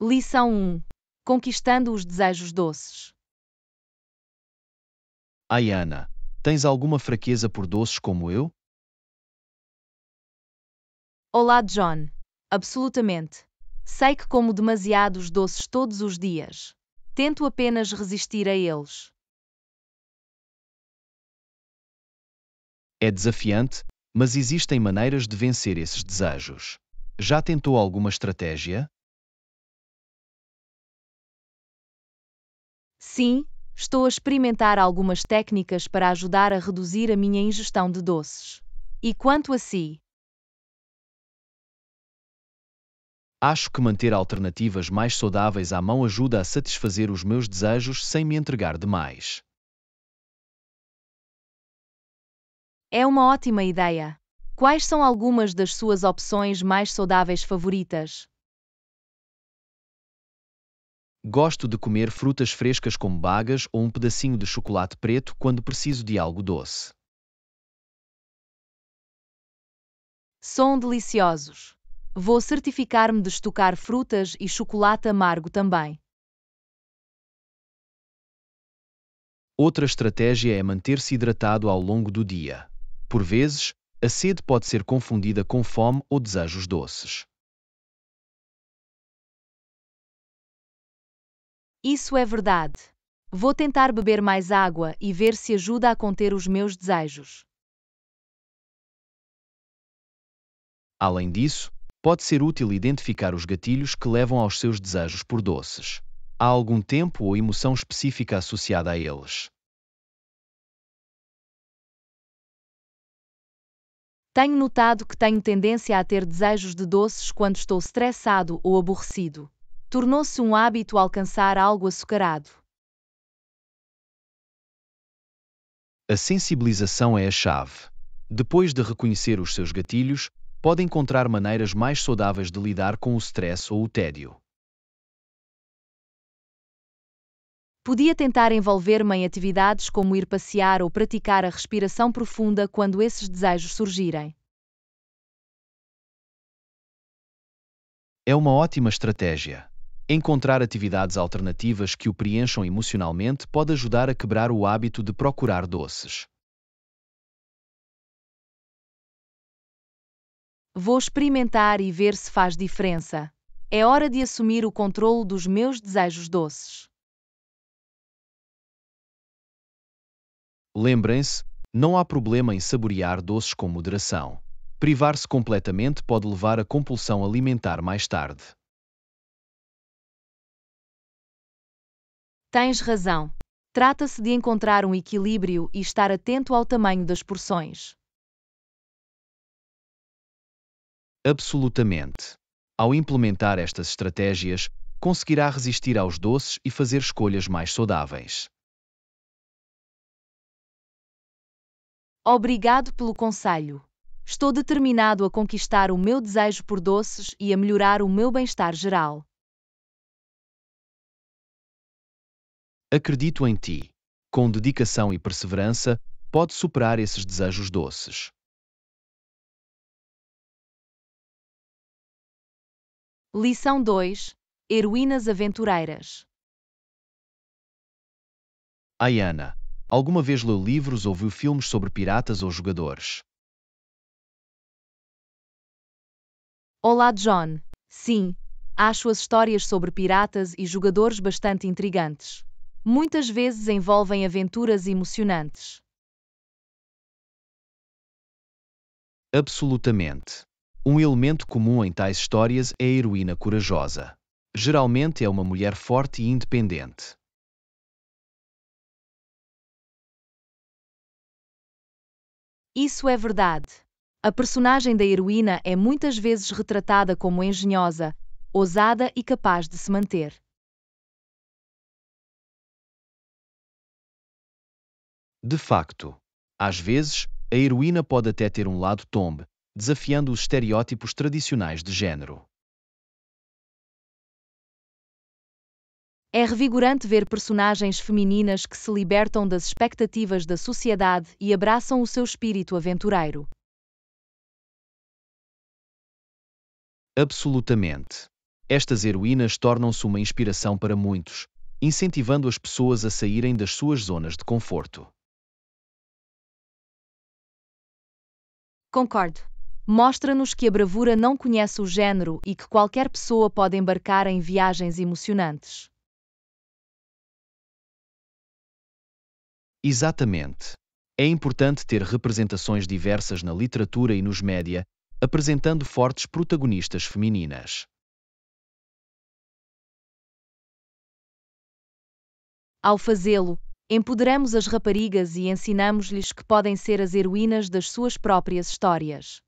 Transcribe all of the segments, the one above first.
Lição 1. Conquistando os desejos doces. Ayana, tens alguma fraqueza por doces como eu? Olá, John. Absolutamente. Sei que como demasiados doces todos os dias. Tento apenas resistir a eles. É desafiante, mas existem maneiras de vencer esses desejos. Já tentou alguma estratégia? Sim, estou a experimentar algumas técnicas para ajudar a reduzir a minha ingestão de doces. E quanto a si? Acho que manter alternativas mais saudáveis à mão ajuda a satisfazer os meus desejos sem me entregar demais. É uma ótima ideia. Quais são algumas das suas opções mais saudáveis favoritas? Gosto de comer frutas frescas como bagas ou um pedacinho de chocolate preto quando preciso de algo doce. São deliciosos. Vou certificar-me de estocar frutas e chocolate amargo também. Outra estratégia é manter-se hidratado ao longo do dia. Por vezes, a sede pode ser confundida com fome ou desejos doces. Isso é verdade. Vou tentar beber mais água e ver se ajuda a conter os meus desejos. Além disso, pode ser útil identificar os gatilhos que levam aos seus desejos por doces. Há algum tempo ou emoção específica associada a eles. Tenho notado que tenho tendência a ter desejos de doces quando estou estressado ou aborrecido tornou-se um hábito alcançar algo açucarado. A sensibilização é a chave. Depois de reconhecer os seus gatilhos, pode encontrar maneiras mais saudáveis de lidar com o stress ou o tédio. Podia tentar envolver-me em atividades como ir passear ou praticar a respiração profunda quando esses desejos surgirem. É uma ótima estratégia. Encontrar atividades alternativas que o preencham emocionalmente pode ajudar a quebrar o hábito de procurar doces. Vou experimentar e ver se faz diferença. É hora de assumir o controle dos meus desejos doces. Lembrem-se, não há problema em saborear doces com moderação. Privar-se completamente pode levar à compulsão alimentar mais tarde. Tens razão. Trata-se de encontrar um equilíbrio e estar atento ao tamanho das porções. Absolutamente. Ao implementar estas estratégias, conseguirá resistir aos doces e fazer escolhas mais saudáveis. Obrigado pelo conselho. Estou determinado a conquistar o meu desejo por doces e a melhorar o meu bem-estar geral. Acredito em ti. Com dedicação e perseverança, pode superar esses desejos doces. Lição 2: Heroínas Aventureiras. Ayana, alguma vez leu livros ou viu filmes sobre piratas ou jogadores? Olá, John. Sim, acho as histórias sobre piratas e jogadores bastante intrigantes muitas vezes envolvem aventuras emocionantes. Absolutamente. Um elemento comum em tais histórias é a heroína corajosa. Geralmente é uma mulher forte e independente. Isso é verdade. A personagem da heroína é muitas vezes retratada como engenhosa, ousada e capaz de se manter. De facto, às vezes, a heroína pode até ter um lado tombe, desafiando os estereótipos tradicionais de género. É revigorante ver personagens femininas que se libertam das expectativas da sociedade e abraçam o seu espírito aventureiro. Absolutamente. Estas heroínas tornam-se uma inspiração para muitos, incentivando as pessoas a saírem das suas zonas de conforto. Concordo. Mostra-nos que a bravura não conhece o género e que qualquer pessoa pode embarcar em viagens emocionantes. Exatamente. É importante ter representações diversas na literatura e nos média, apresentando fortes protagonistas femininas. Ao fazê-lo, Empoderamos as raparigas e ensinamos-lhes que podem ser as heroínas das suas próprias histórias.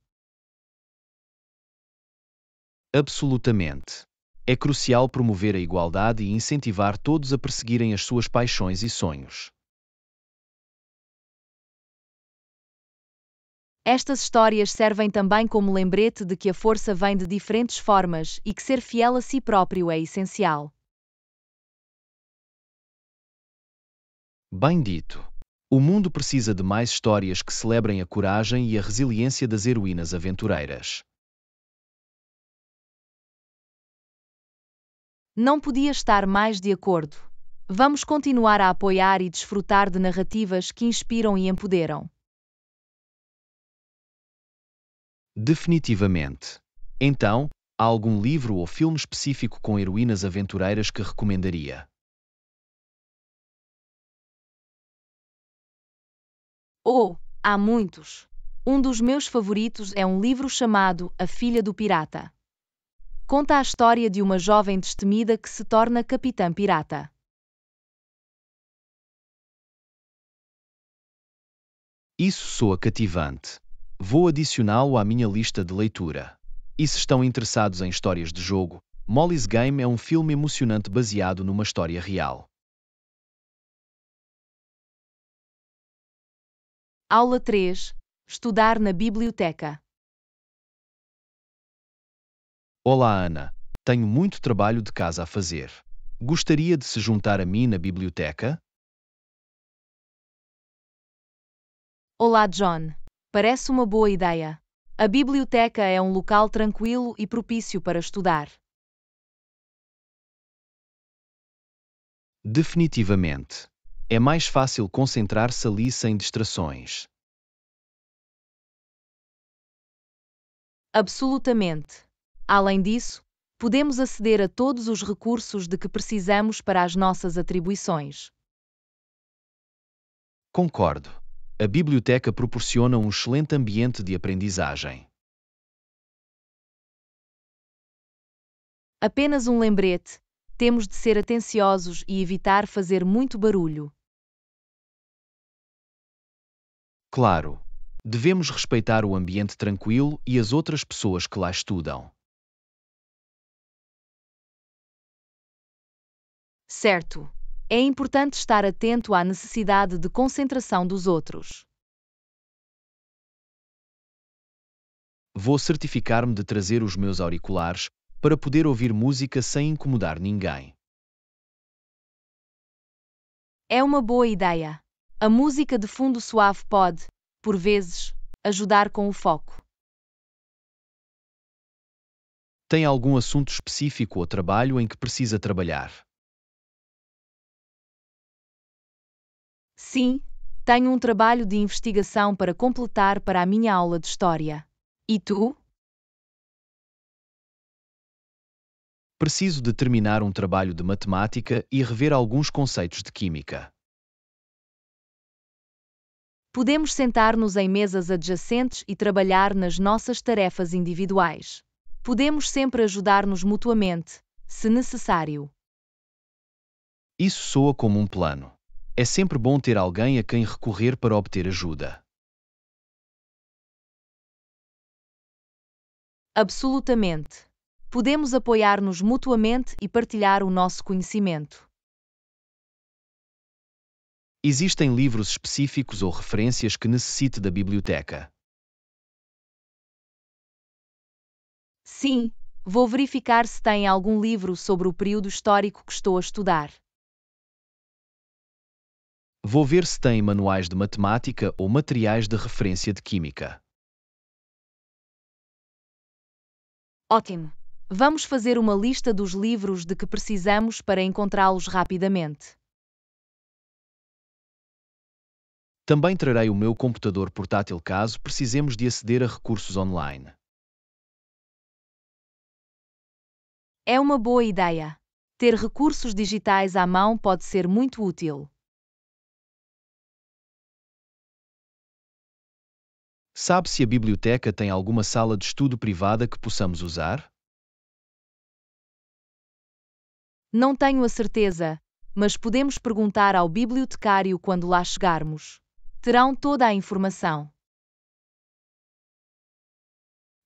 Absolutamente. É crucial promover a igualdade e incentivar todos a perseguirem as suas paixões e sonhos. Estas histórias servem também como lembrete de que a força vem de diferentes formas e que ser fiel a si próprio é essencial. Bem dito. O mundo precisa de mais histórias que celebrem a coragem e a resiliência das heroínas aventureiras. Não podia estar mais de acordo. Vamos continuar a apoiar e desfrutar de narrativas que inspiram e empoderam. Definitivamente. Então, há algum livro ou filme específico com heroínas aventureiras que recomendaria? Oh, há muitos. Um dos meus favoritos é um livro chamado A Filha do Pirata. Conta a história de uma jovem destemida que se torna capitã pirata. Isso soa cativante. Vou adicioná-lo à minha lista de leitura. E se estão interessados em histórias de jogo, Molly's Game é um filme emocionante baseado numa história real. Aula 3 Estudar na biblioteca. Olá, Ana. Tenho muito trabalho de casa a fazer. Gostaria de se juntar a mim na biblioteca? Olá, John. Parece uma boa ideia. A biblioteca é um local tranquilo e propício para estudar. Definitivamente. É mais fácil concentrar-se ali sem distrações. Absolutamente. Além disso, podemos aceder a todos os recursos de que precisamos para as nossas atribuições. Concordo. A biblioteca proporciona um excelente ambiente de aprendizagem. Apenas um lembrete: temos de ser atenciosos e evitar fazer muito barulho. Claro, devemos respeitar o ambiente tranquilo e as outras pessoas que lá estudam. Certo. É importante estar atento à necessidade de concentração dos outros. Vou certificar-me de trazer os meus auriculares para poder ouvir música sem incomodar ninguém. É uma boa ideia. A música de fundo suave pode, por vezes, ajudar com o foco. Tem algum assunto específico ou trabalho em que precisa trabalhar? Sim, tenho um trabalho de investigação para completar para a minha aula de história. E tu? Preciso de terminar um trabalho de matemática e rever alguns conceitos de química podemos sentar-nos em mesas adjacentes e trabalhar nas nossas tarefas individuais. Podemos sempre ajudar-nos mutuamente, se necessário. Isso soa como um plano. É sempre bom ter alguém a quem recorrer para obter ajuda. Absolutamente. Podemos apoiar-nos mutuamente e partilhar o nosso conhecimento. Existem livros específicos ou referências que necessite da biblioteca? Sim, vou verificar se tem algum livro sobre o período histórico que estou a estudar. Vou ver se tem manuais de matemática ou materiais de referência de química. Ótimo! Vamos fazer uma lista dos livros de que precisamos para encontrá-los rapidamente. Também trarei o meu computador portátil caso precisemos de aceder a recursos online. É uma boa ideia. Ter recursos digitais à mão pode ser muito útil. Sabe se a biblioteca tem alguma sala de estudo privada que possamos usar? Não tenho a certeza, mas podemos perguntar ao bibliotecário quando lá chegarmos terão toda a informação.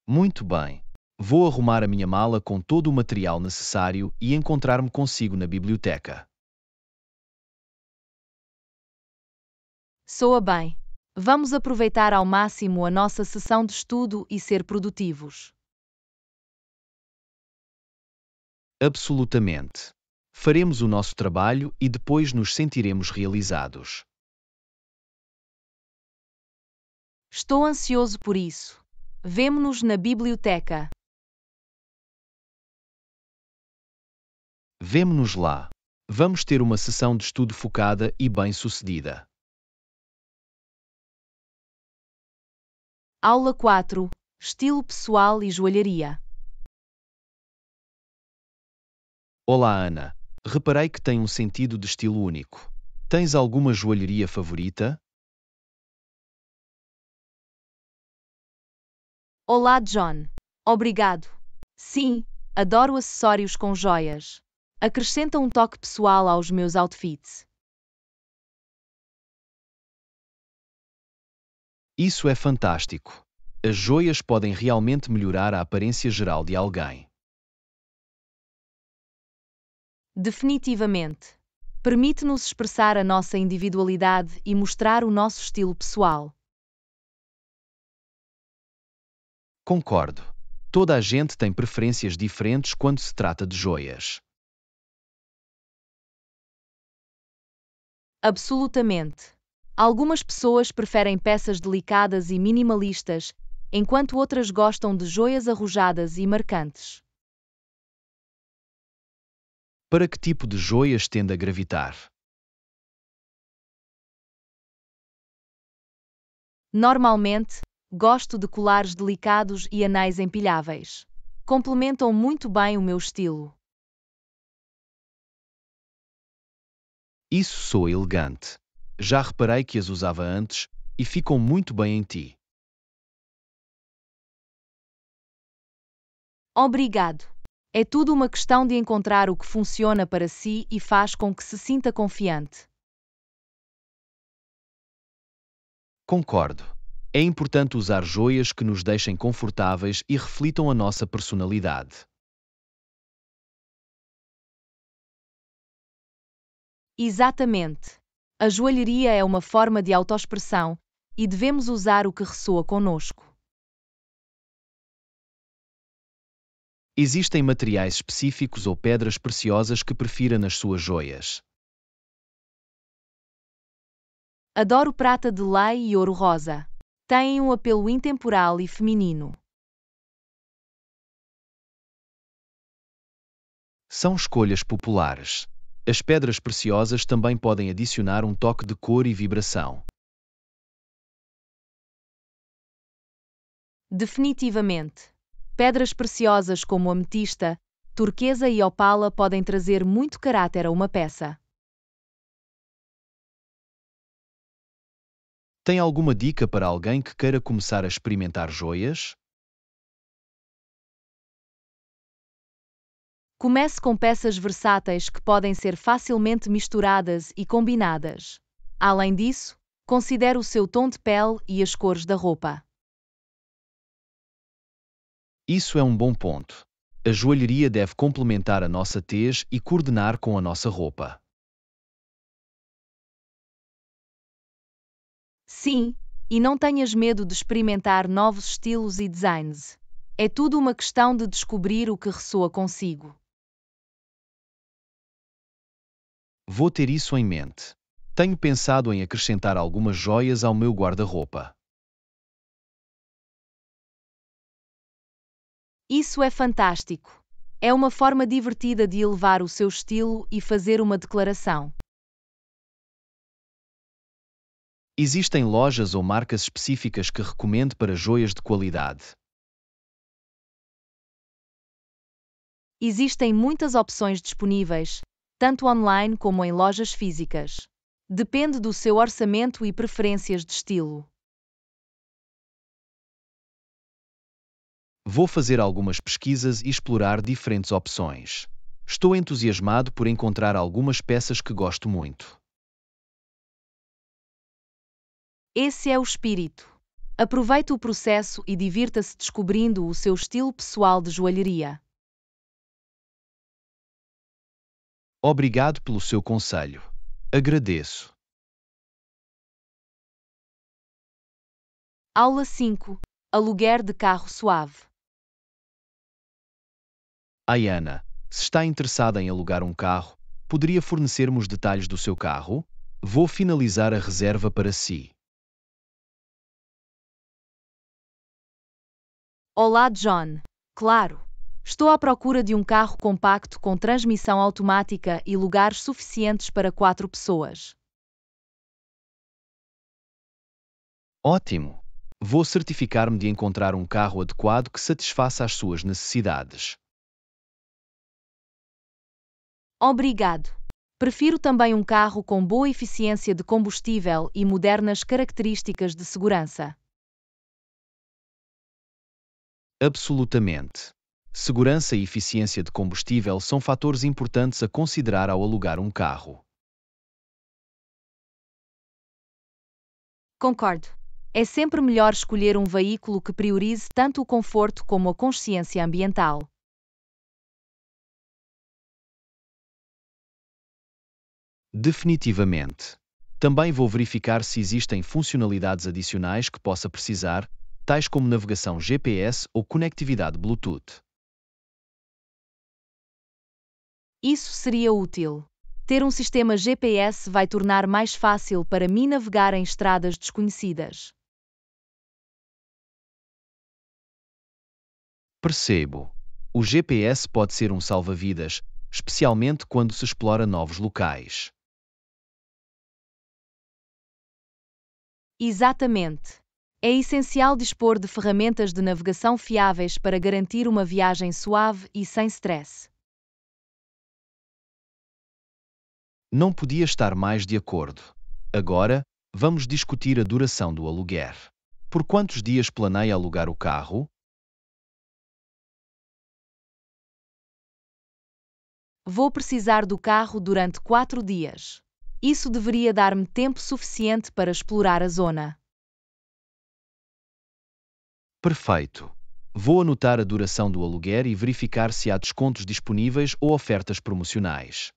Muito bem. Vou arrumar a minha mala com todo o material necessário e encontrar-me consigo na biblioteca. Soa bem. Vamos aproveitar ao máximo a nossa sessão de estudo e ser produtivos. Absolutamente. Faremos o nosso trabalho e depois nos sentiremos realizados. Estou ansioso por isso. Vemo-nos na biblioteca. Vemo-nos lá. Vamos ter uma sessão de estudo focada e bem-sucedida. Aula 4 Estilo pessoal e joalharia. Olá, Ana. Reparei que tem um sentido de estilo único. Tens alguma joalheria favorita? Olá, John. Obrigado. Sim, adoro acessórios com joias. Acrescenta um toque pessoal aos meus outfits. Isso é fantástico. As joias podem realmente melhorar a aparência geral de alguém. Definitivamente. Permite-nos expressar a nossa individualidade e mostrar o nosso estilo pessoal. Concordo. Toda a gente tem preferências diferentes quando se trata de joias. Absolutamente. Algumas pessoas preferem peças delicadas e minimalistas, enquanto outras gostam de joias arrojadas e marcantes. Para que tipo de joias tende a gravitar? Normalmente, gosto de colares delicados e anéis empilháveis. Complementam muito bem o meu estilo. Isso sou elegante. Já reparei que as usava antes e ficam muito bem em ti. Obrigado. É tudo uma questão de encontrar o que funciona para si e faz com que se sinta confiante. Concordo. É importante usar joias que nos deixem confortáveis e reflitam a nossa personalidade. Exatamente. A joalheria é uma forma de autoexpressão e devemos usar o que ressoa conosco. Existem materiais específicos ou pedras preciosas que prefira nas suas joias. Adoro prata de lei e ouro rosa têm um apelo intemporal e feminino. São escolhas populares. As pedras preciosas também podem adicionar um toque de cor e vibração. Definitivamente. Pedras preciosas como ametista, turquesa e opala podem trazer muito caráter a uma peça. Tem alguma dica para alguém que queira começar a experimentar joias? Comece com peças versáteis que podem ser facilmente misturadas e combinadas. Além disso, considere o seu tom de pele e as cores da roupa. Isso é um bom ponto. A joalheria deve complementar a nossa tez e coordenar com a nossa roupa. Sim, e não tenhas medo de experimentar novos estilos e designs. É tudo uma questão de descobrir o que ressoa consigo. Vou ter isso em mente. Tenho pensado em acrescentar algumas joias ao meu guarda-roupa. Isso é fantástico. É uma forma divertida de elevar o seu estilo e fazer uma declaração. Existem lojas ou marcas específicas que recomendo para joias de qualidade? Existem muitas opções disponíveis, tanto online como em lojas físicas. Depende do seu orçamento e preferências de estilo. Vou fazer algumas pesquisas e explorar diferentes opções. Estou entusiasmado por encontrar algumas peças que gosto muito. Esse é o espírito. Aproveite o processo e divirta-se descobrindo o seu estilo pessoal de joalheria. Obrigado pelo seu conselho. Agradeço. Aula 5 Aluguer de carro suave. Ayana, se está interessada em alugar um carro, poderia fornecer-me os detalhes do seu carro? Vou finalizar a reserva para si. Olá, John. Claro. Estou à procura de um carro compacto com transmissão automática e lugares suficientes para quatro pessoas. Ótimo! Vou certificar-me de encontrar um carro adequado que satisfaça as suas necessidades. Obrigado. Prefiro também um carro com boa eficiência de combustível e modernas características de segurança. Absolutamente. Segurança e eficiência de combustível são fatores importantes a considerar ao alugar um carro. Concordo. É sempre melhor escolher um veículo que priorize tanto o conforto como a consciência ambiental. Definitivamente. Também vou verificar se existem funcionalidades adicionais que possa precisar, tais como navegação GPS ou conectividade Bluetooth. Isso seria útil. Ter um sistema GPS vai tornar mais fácil para mim navegar em estradas desconhecidas. Percebo. O GPS pode ser um salva-vidas, especialmente quando se explora novos locais. Exatamente. É essencial dispor de ferramentas de navegação fiáveis para garantir uma viagem suave e sem stress. Não podia estar mais de acordo. Agora, vamos discutir a duração do aluguer. Por quantos dias planeia alugar o carro? Vou precisar do carro durante quatro dias. Isso deveria dar-me tempo suficiente para explorar a zona. Perfeito. Vou anotar a duração do aluguer e verificar se há descontos disponíveis ou ofertas promocionais.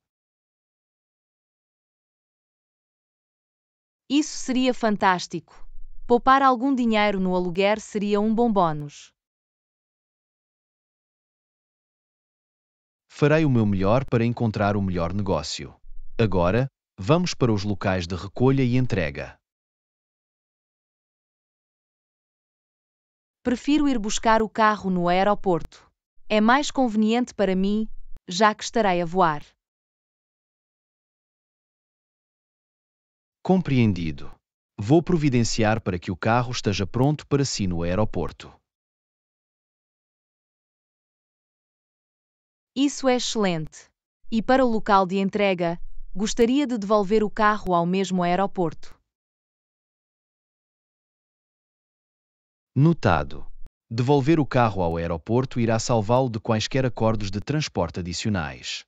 Isso seria fantástico. Poupar algum dinheiro no aluguer seria um bom bônus. Farei o meu melhor para encontrar o melhor negócio. Agora, vamos para os locais de recolha e entrega. Prefiro ir buscar o carro no aeroporto. É mais conveniente para mim, já que estarei a voar. Compreendido. Vou providenciar para que o carro esteja pronto para si no aeroporto. Isso é excelente. E para o local de entrega, gostaria de devolver o carro ao mesmo aeroporto. Notado. Devolver o carro ao aeroporto irá salvá-lo de quaisquer acordos de transporte adicionais.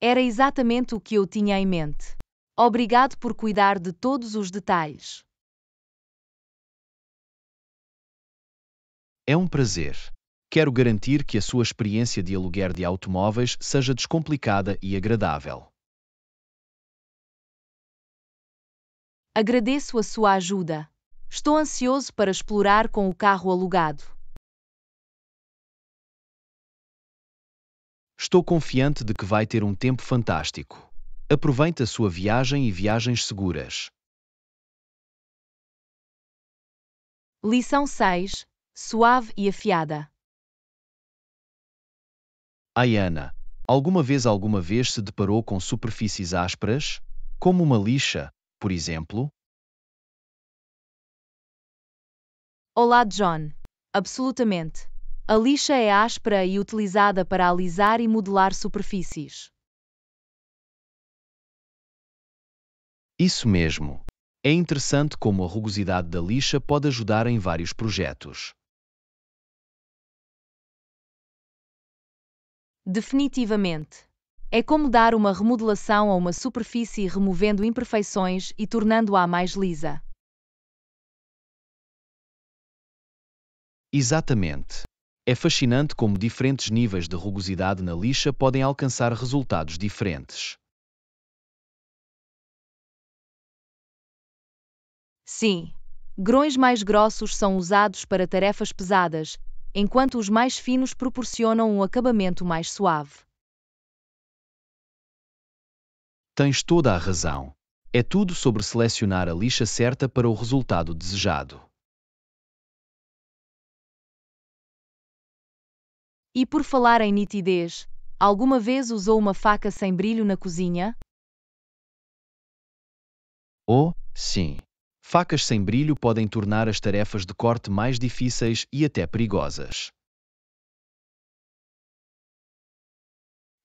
Era exatamente o que eu tinha em mente. Obrigado por cuidar de todos os detalhes. É um prazer. Quero garantir que a sua experiência de aluguer de automóveis seja descomplicada e agradável. Agradeço a sua ajuda. Estou ansioso para explorar com o carro alugado. Estou confiante de que vai ter um tempo fantástico. Aproveite a sua viagem e viagens seguras. Lição 6 Suave e afiada. Ayana, alguma vez alguma vez se deparou com superfícies ásperas? Como uma lixa, por exemplo? Olá, John. Absolutamente. A lixa é áspera e utilizada para alisar e modelar superfícies. Isso mesmo. É interessante como a rugosidade da lixa pode ajudar em vários projetos. Definitivamente. É como dar uma remodelação a uma superfície removendo imperfeições e tornando-a mais lisa. Exatamente. É fascinante como diferentes níveis de rugosidade na lixa podem alcançar resultados diferentes. Sim, grões mais grossos são usados para tarefas pesadas, enquanto os mais finos proporcionam um acabamento mais suave. Tens toda a razão. É tudo sobre selecionar a lixa certa para o resultado desejado. E por falar em nitidez, alguma vez usou uma faca sem brilho na cozinha? Oh, sim. Facas sem brilho podem tornar as tarefas de corte mais difíceis e até perigosas.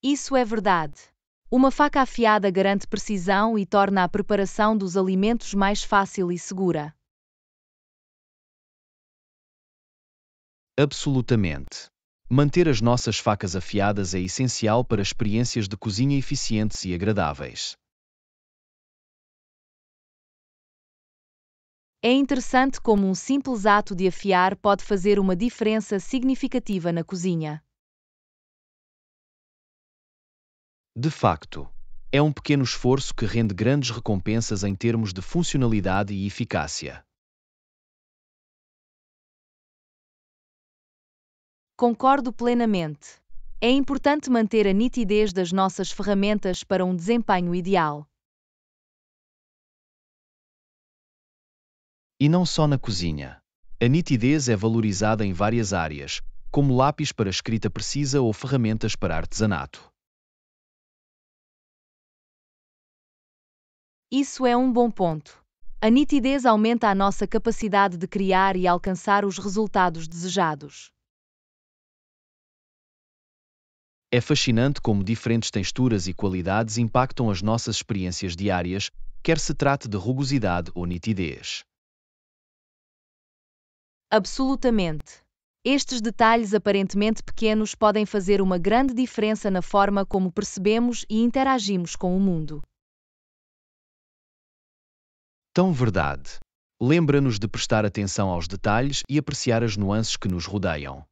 Isso é verdade. Uma faca afiada garante precisão e torna a preparação dos alimentos mais fácil e segura. Absolutamente. Manter as nossas facas afiadas é essencial para experiências de cozinha eficientes e agradáveis. É interessante como um simples ato de afiar pode fazer uma diferença significativa na cozinha. De facto, é um pequeno esforço que rende grandes recompensas em termos de funcionalidade e eficácia. Concordo plenamente. É importante manter a nitidez das nossas ferramentas para um desempenho ideal. E não só na cozinha. A nitidez é valorizada em várias áreas, como lápis para escrita precisa ou ferramentas para artesanato. Isso é um bom ponto. A nitidez aumenta a nossa capacidade de criar e alcançar os resultados desejados. É fascinante como diferentes texturas e qualidades impactam as nossas experiências diárias, quer se trate de rugosidade ou nitidez. Absolutamente. Estes detalhes aparentemente pequenos podem fazer uma grande diferença na forma como percebemos e interagimos com o mundo tão verdade. Lembra-nos de prestar atenção aos detalhes e apreciar as nuances que nos rodeiam.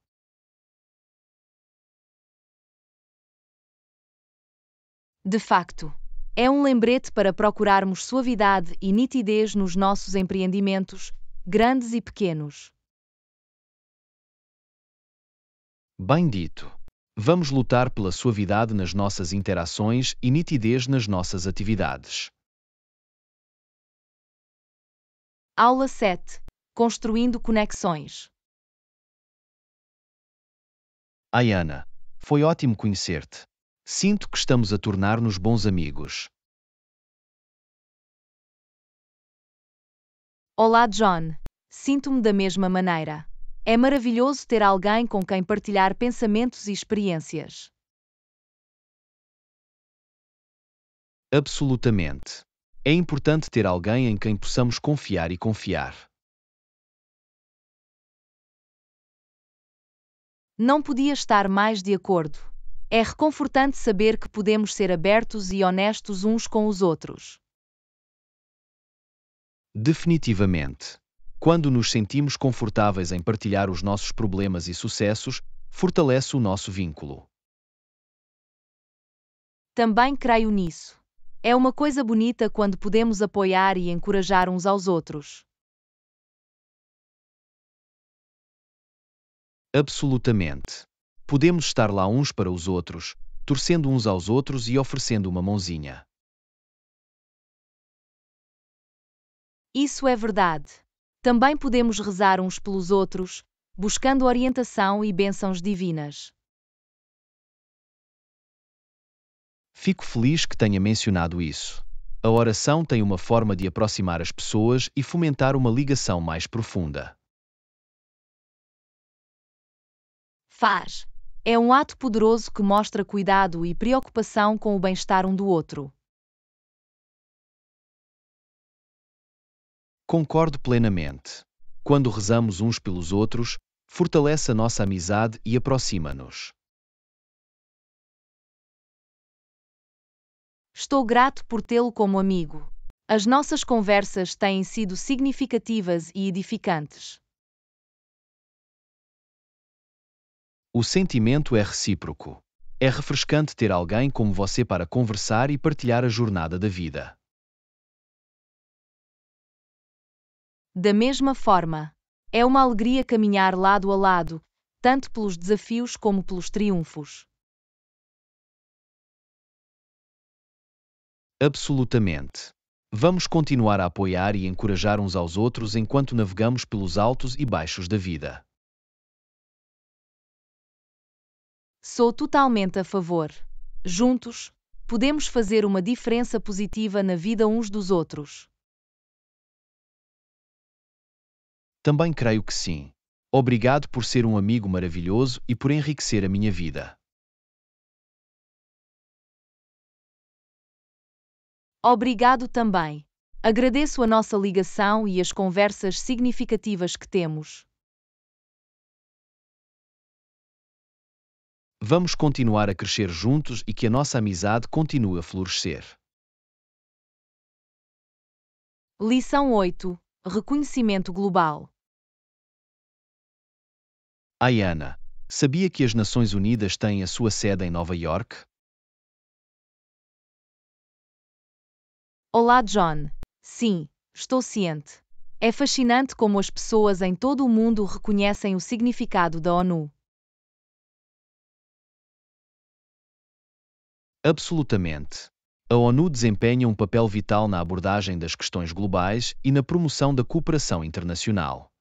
De facto, é um lembrete para procurarmos suavidade e nitidez nos nossos empreendimentos, grandes e pequenos. Bem dito. Vamos lutar pela suavidade nas nossas interações e nitidez nas nossas atividades. Aula 7 Construindo conexões. Ayana, foi ótimo conhecer-te. Sinto que estamos a tornar-nos bons amigos. Olá, John. Sinto-me da mesma maneira. É maravilhoso ter alguém com quem partilhar pensamentos e experiências. Absolutamente. É importante ter alguém em quem possamos confiar e confiar. Não podia estar mais de acordo. É reconfortante saber que podemos ser abertos e honestos uns com os outros. Definitivamente. Quando nos sentimos confortáveis em partilhar os nossos problemas e sucessos, fortalece o nosso vínculo. Também creio nisso. É uma coisa bonita quando podemos apoiar e encorajar uns aos outros. Absolutamente. Podemos estar lá uns para os outros, torcendo uns aos outros e oferecendo uma mãozinha. Isso é verdade. Também podemos rezar uns pelos outros, buscando orientação e bênçãos divinas. Fico feliz que tenha mencionado isso. A oração tem uma forma de aproximar as pessoas e fomentar uma ligação mais profunda. Faz. É um ato poderoso que mostra cuidado e preocupação com o bem-estar um do outro. Concordo plenamente. Quando rezamos uns pelos outros, fortalece a nossa amizade e aproxima-nos. Estou grato por tê-lo como amigo. As nossas conversas têm sido significativas e edificantes. O sentimento é recíproco. É refrescante ter alguém como você para conversar e partilhar a jornada da vida. Da mesma forma, é uma alegria caminhar lado a lado, tanto pelos desafios como pelos triunfos. Absolutamente. Vamos continuar a apoiar e encorajar uns aos outros enquanto navegamos pelos altos e baixos da vida. Sou totalmente a favor. Juntos, podemos fazer uma diferença positiva na vida uns dos outros. Também creio que sim. Obrigado por ser um amigo maravilhoso e por enriquecer a minha vida. Obrigado também. Agradeço a nossa ligação e as conversas significativas que temos. Vamos continuar a crescer juntos e que a nossa amizade continue a florescer. Lição 8 Reconhecimento Global Ayana, sabia que as Nações Unidas têm a sua sede em Nova York? Olá, John. Sim, estou ciente. É fascinante como as pessoas em todo o mundo reconhecem o significado da ONU. Absolutamente. A ONU desempenha um papel vital na abordagem das questões globais e na promoção da cooperação internacional.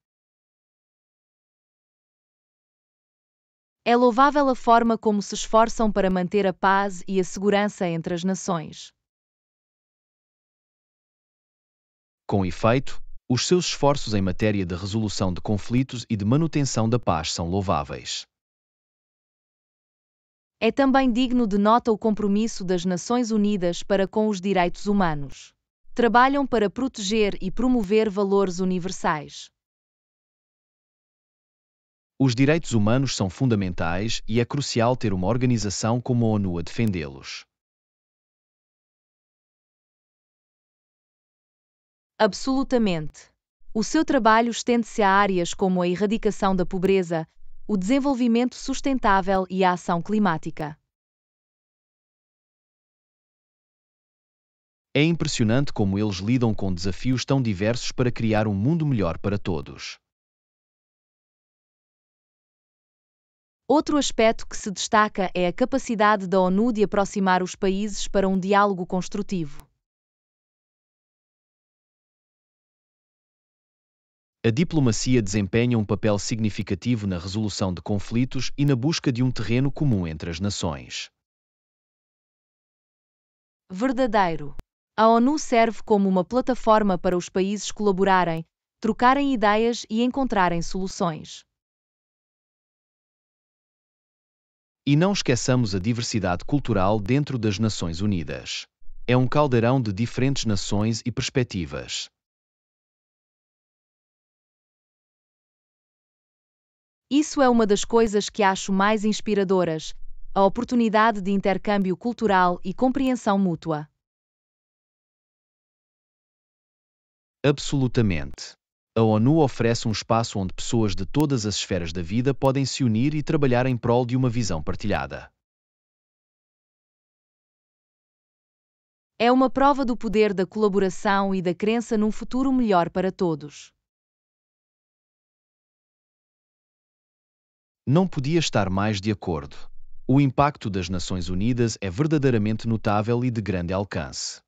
É louvável a forma como se esforçam para manter a paz e a segurança entre as nações. Com efeito, os seus esforços em matéria de resolução de conflitos e de manutenção da paz são louváveis. É também digno de nota o compromisso das Nações Unidas para com os direitos humanos. Trabalham para proteger e promover valores universais. Os direitos humanos são fundamentais e é crucial ter uma organização como a ONU a defendê-los. Absolutamente. O seu trabalho estende-se a áreas como a erradicação da pobreza, o desenvolvimento sustentável e a ação climática. É impressionante como eles lidam com desafios tão diversos para criar um mundo melhor para todos. Outro aspecto que se destaca é a capacidade da ONU de aproximar os países para um diálogo construtivo. A diplomacia desempenha um papel significativo na resolução de conflitos e na busca de um terreno comum entre as nações. Verdadeiro. A ONU serve como uma plataforma para os países colaborarem, trocarem ideias e encontrarem soluções. E não esqueçamos a diversidade cultural dentro das Nações Unidas. É um caldeirão de diferentes nações e perspectivas. Isso é uma das coisas que acho mais inspiradoras, a oportunidade de intercâmbio cultural e compreensão mútua. Absolutamente. A ONU oferece um espaço onde pessoas de todas as esferas da vida podem se unir e trabalhar em prol de uma visão partilhada. É uma prova do poder da colaboração e da crença num futuro melhor para todos. não podia estar mais de acordo. O impacto das Nações Unidas é verdadeiramente notável e de grande alcance.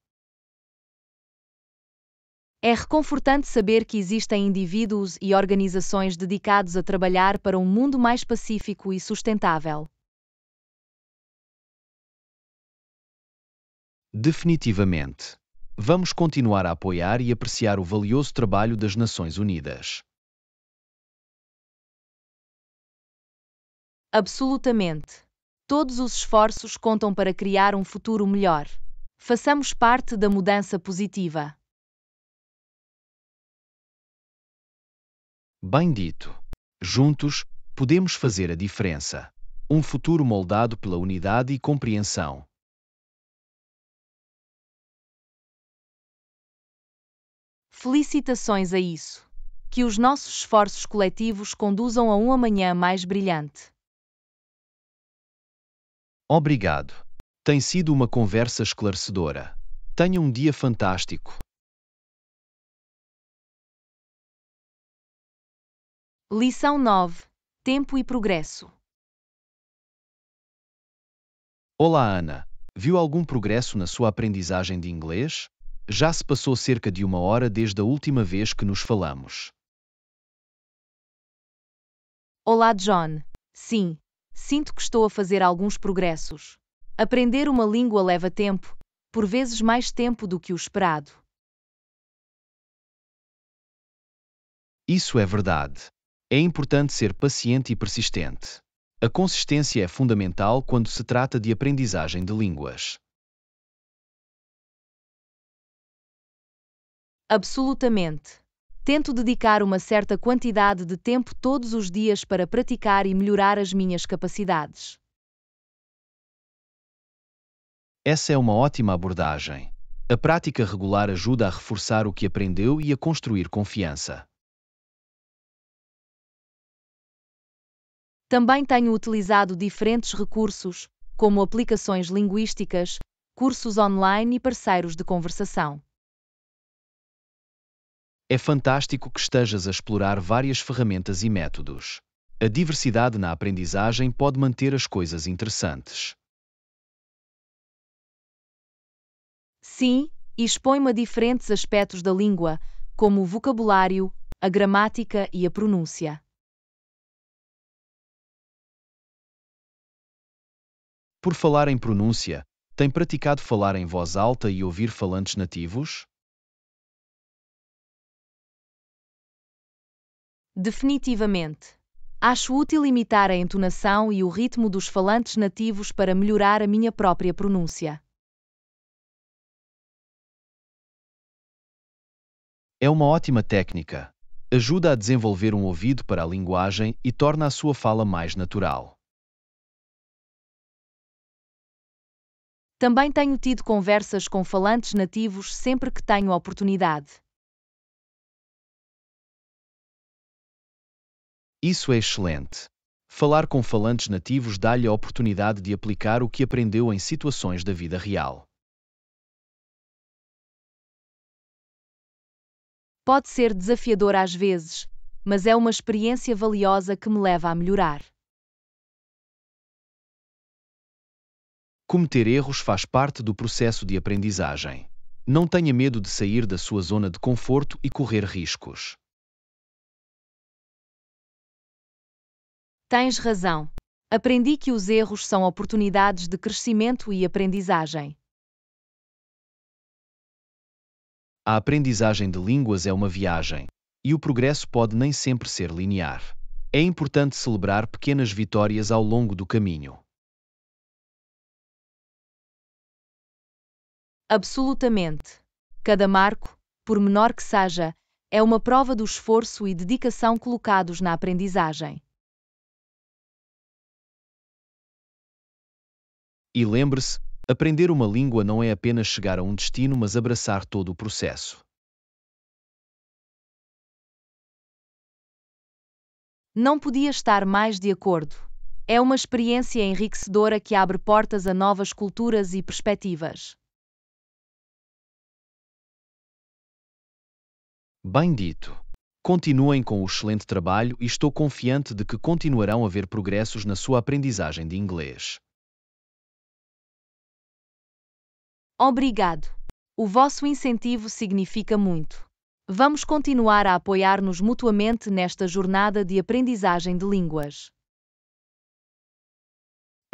É reconfortante saber que existem indivíduos e organizações dedicados a trabalhar para um mundo mais pacífico e sustentável. Definitivamente. Vamos continuar a apoiar e apreciar o valioso trabalho das Nações Unidas. Absolutamente. Todos os esforços contam para criar um futuro melhor. Façamos parte da mudança positiva. Bem dito. Juntos, podemos fazer a diferença. Um futuro moldado pela unidade e compreensão. Felicitações a isso. Que os nossos esforços coletivos conduzam a um amanhã mais brilhante. Obrigado. Tem sido uma conversa esclarecedora. Tenha um dia fantástico. Lição 9 Tempo e Progresso Olá, Ana. Viu algum progresso na sua aprendizagem de inglês? Já se passou cerca de uma hora desde a última vez que nos falamos. Olá, John. Sim, sinto que estou a fazer alguns progressos. Aprender uma língua leva tempo, por vezes mais tempo do que o esperado. Isso é verdade. É importante ser paciente e persistente. A consistência é fundamental quando se trata de aprendizagem de línguas. Absolutamente. Tento dedicar uma certa quantidade de tempo todos os dias para praticar e melhorar as minhas capacidades. Essa é uma ótima abordagem. A prática regular ajuda a reforçar o que aprendeu e a construir confiança. Também tenho utilizado diferentes recursos, como aplicações linguísticas, cursos online e parceiros de conversação. É fantástico que estejas a explorar várias ferramentas e métodos. A diversidade na aprendizagem pode manter as coisas interessantes. Sim, expõe-me a diferentes aspectos da língua, como o vocabulário, a gramática e a pronúncia. Por falar em pronúncia, tem praticado falar em voz alta e ouvir falantes nativos? Definitivamente. Acho útil imitar a entonação e o ritmo dos falantes nativos para melhorar a minha própria pronúncia. É uma ótima técnica. Ajuda a desenvolver um ouvido para a linguagem e torna a sua fala mais natural. Também tenho tido conversas com falantes nativos sempre que tenho oportunidade. Isso é excelente. Falar com falantes nativos dá-lhe a oportunidade de aplicar o que aprendeu em situações da vida real. Pode ser desafiador às vezes, mas é uma experiência valiosa que me leva a melhorar. Cometer erros faz parte do processo de aprendizagem. Não tenha medo de sair da sua zona de conforto e correr riscos. Tens razão. Aprendi que os erros são oportunidades de crescimento e aprendizagem. A aprendizagem de línguas é uma viagem, e o progresso pode nem sempre ser linear. É importante celebrar pequenas vitórias ao longo do caminho. Absolutamente. Cada marco, por menor que seja, é uma prova do esforço e dedicação colocados na aprendizagem. E lembre-se, aprender uma língua não é apenas chegar a um destino, mas abraçar todo o processo. Não podia estar mais de acordo. É uma experiência enriquecedora que abre portas a novas culturas e perspectivas. Bem dito. Continuem com o excelente trabalho e estou confiante de que continuarão a ver progressos na sua aprendizagem de inglês. Obrigado. O vosso incentivo significa muito. Vamos continuar a apoiar-nos mutuamente nesta jornada de aprendizagem de línguas.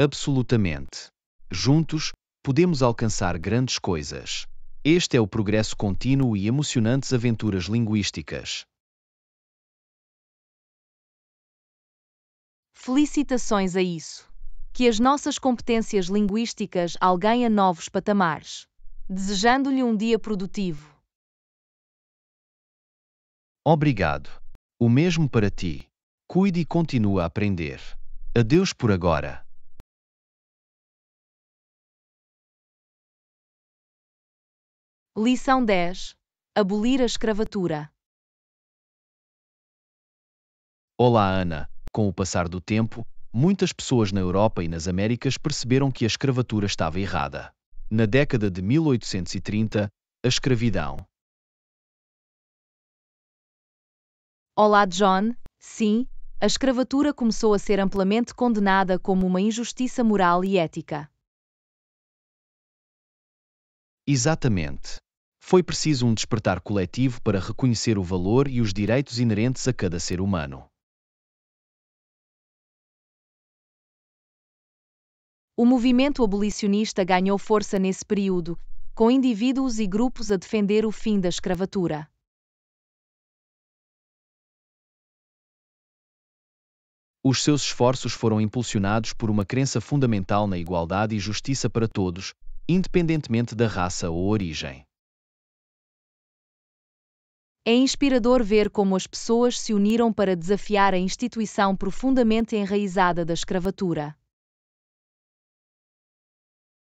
Absolutamente. Juntos, podemos alcançar grandes coisas. Este é o progresso contínuo e emocionantes aventuras linguísticas. Felicitações a isso! que as nossas competências linguísticas alguém a novos patamares. Desejando-lhe um dia produtivo. Obrigado. O mesmo para ti. Cuide e continua a aprender. Adeus por agora. Lição 10. Abolir a escravatura. Olá, Ana. Com o passar do tempo, muitas pessoas na Europa e nas Américas perceberam que a escravatura estava errada. Na década de 1830, a escravidão. Olá, John. Sim, a escravatura começou a ser amplamente condenada como uma injustiça moral e ética. Exatamente. Foi preciso um despertar coletivo para reconhecer o valor e os direitos inerentes a cada ser humano. O movimento abolicionista ganhou força nesse período, com indivíduos e grupos a defender o fim da escravatura. Os seus esforços foram impulsionados por uma crença fundamental na igualdade e justiça para todos, independentemente da raça ou origem. É inspirador ver como as pessoas se uniram para desafiar a instituição profundamente enraizada da escravatura.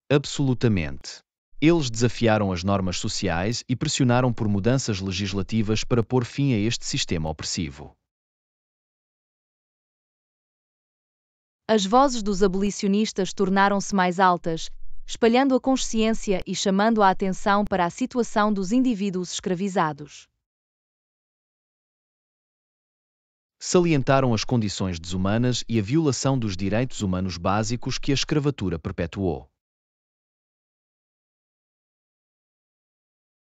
Absolutamente. Eles desafiaram as normas sociais e pressionaram por mudanças legislativas para pôr fim a este sistema opressivo. As vozes dos abolicionistas tornaram-se mais altas, espalhando a consciência e chamando a atenção para a situação dos indivíduos escravizados. Salientaram as condições desumanas e a violação dos direitos humanos básicos que a escravatura perpetuou.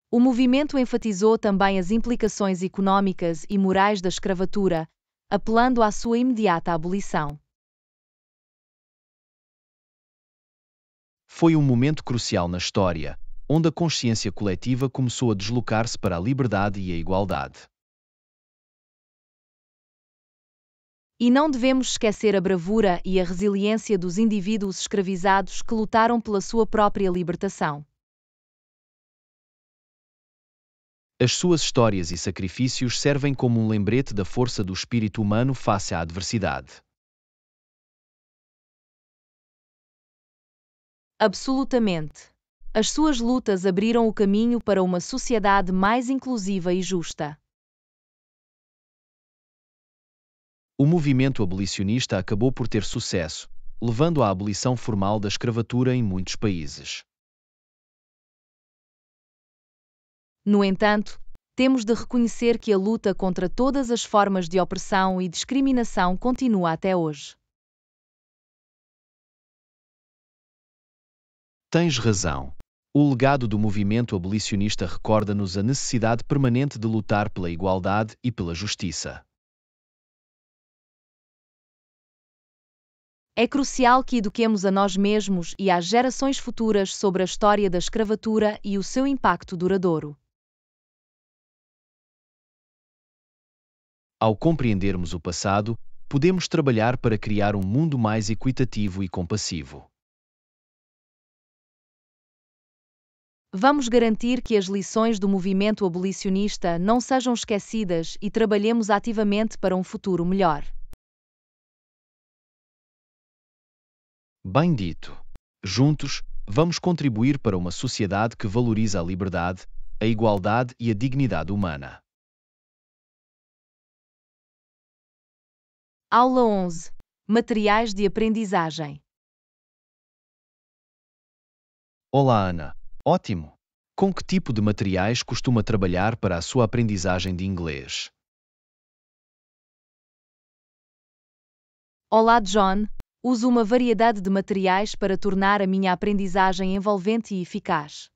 O movimento enfatizou também as implicações económicas e morais da escravatura, apelando à sua imediata abolição. Foi um momento crucial na história, onde a consciência coletiva começou a deslocar-se para a liberdade e a igualdade. E não devemos esquecer a bravura e a resiliência dos indivíduos escravizados que lutaram pela sua própria libertação. As suas histórias e sacrifícios servem como um lembrete da força do espírito humano face à adversidade. Absolutamente. As suas lutas abriram o caminho para uma sociedade mais inclusiva e justa. O movimento abolicionista acabou por ter sucesso, levando à abolição formal da escravatura em muitos países. No entanto, temos de reconhecer que a luta contra todas as formas de opressão e discriminação continua até hoje. Tens razão. O legado do movimento abolicionista recorda-nos a necessidade permanente de lutar pela igualdade e pela justiça. É crucial que eduquemos a nós mesmos e às gerações futuras sobre a história da escravatura e o seu impacto duradouro. Ao compreendermos o passado, podemos trabalhar para criar um mundo mais equitativo e compassivo. Vamos garantir que as lições do movimento abolicionista não sejam esquecidas e trabalhemos ativamente para um futuro melhor. Bem dito. Juntos, vamos contribuir para uma sociedade que valoriza a liberdade, a igualdade e a dignidade humana. Aula 11 Materiais de aprendizagem. Olá, Ana. Ótimo! Com que tipo de materiais costuma trabalhar para a sua aprendizagem de inglês? Olá, John. Uso uma variedade de materiais para tornar a minha aprendizagem envolvente e eficaz.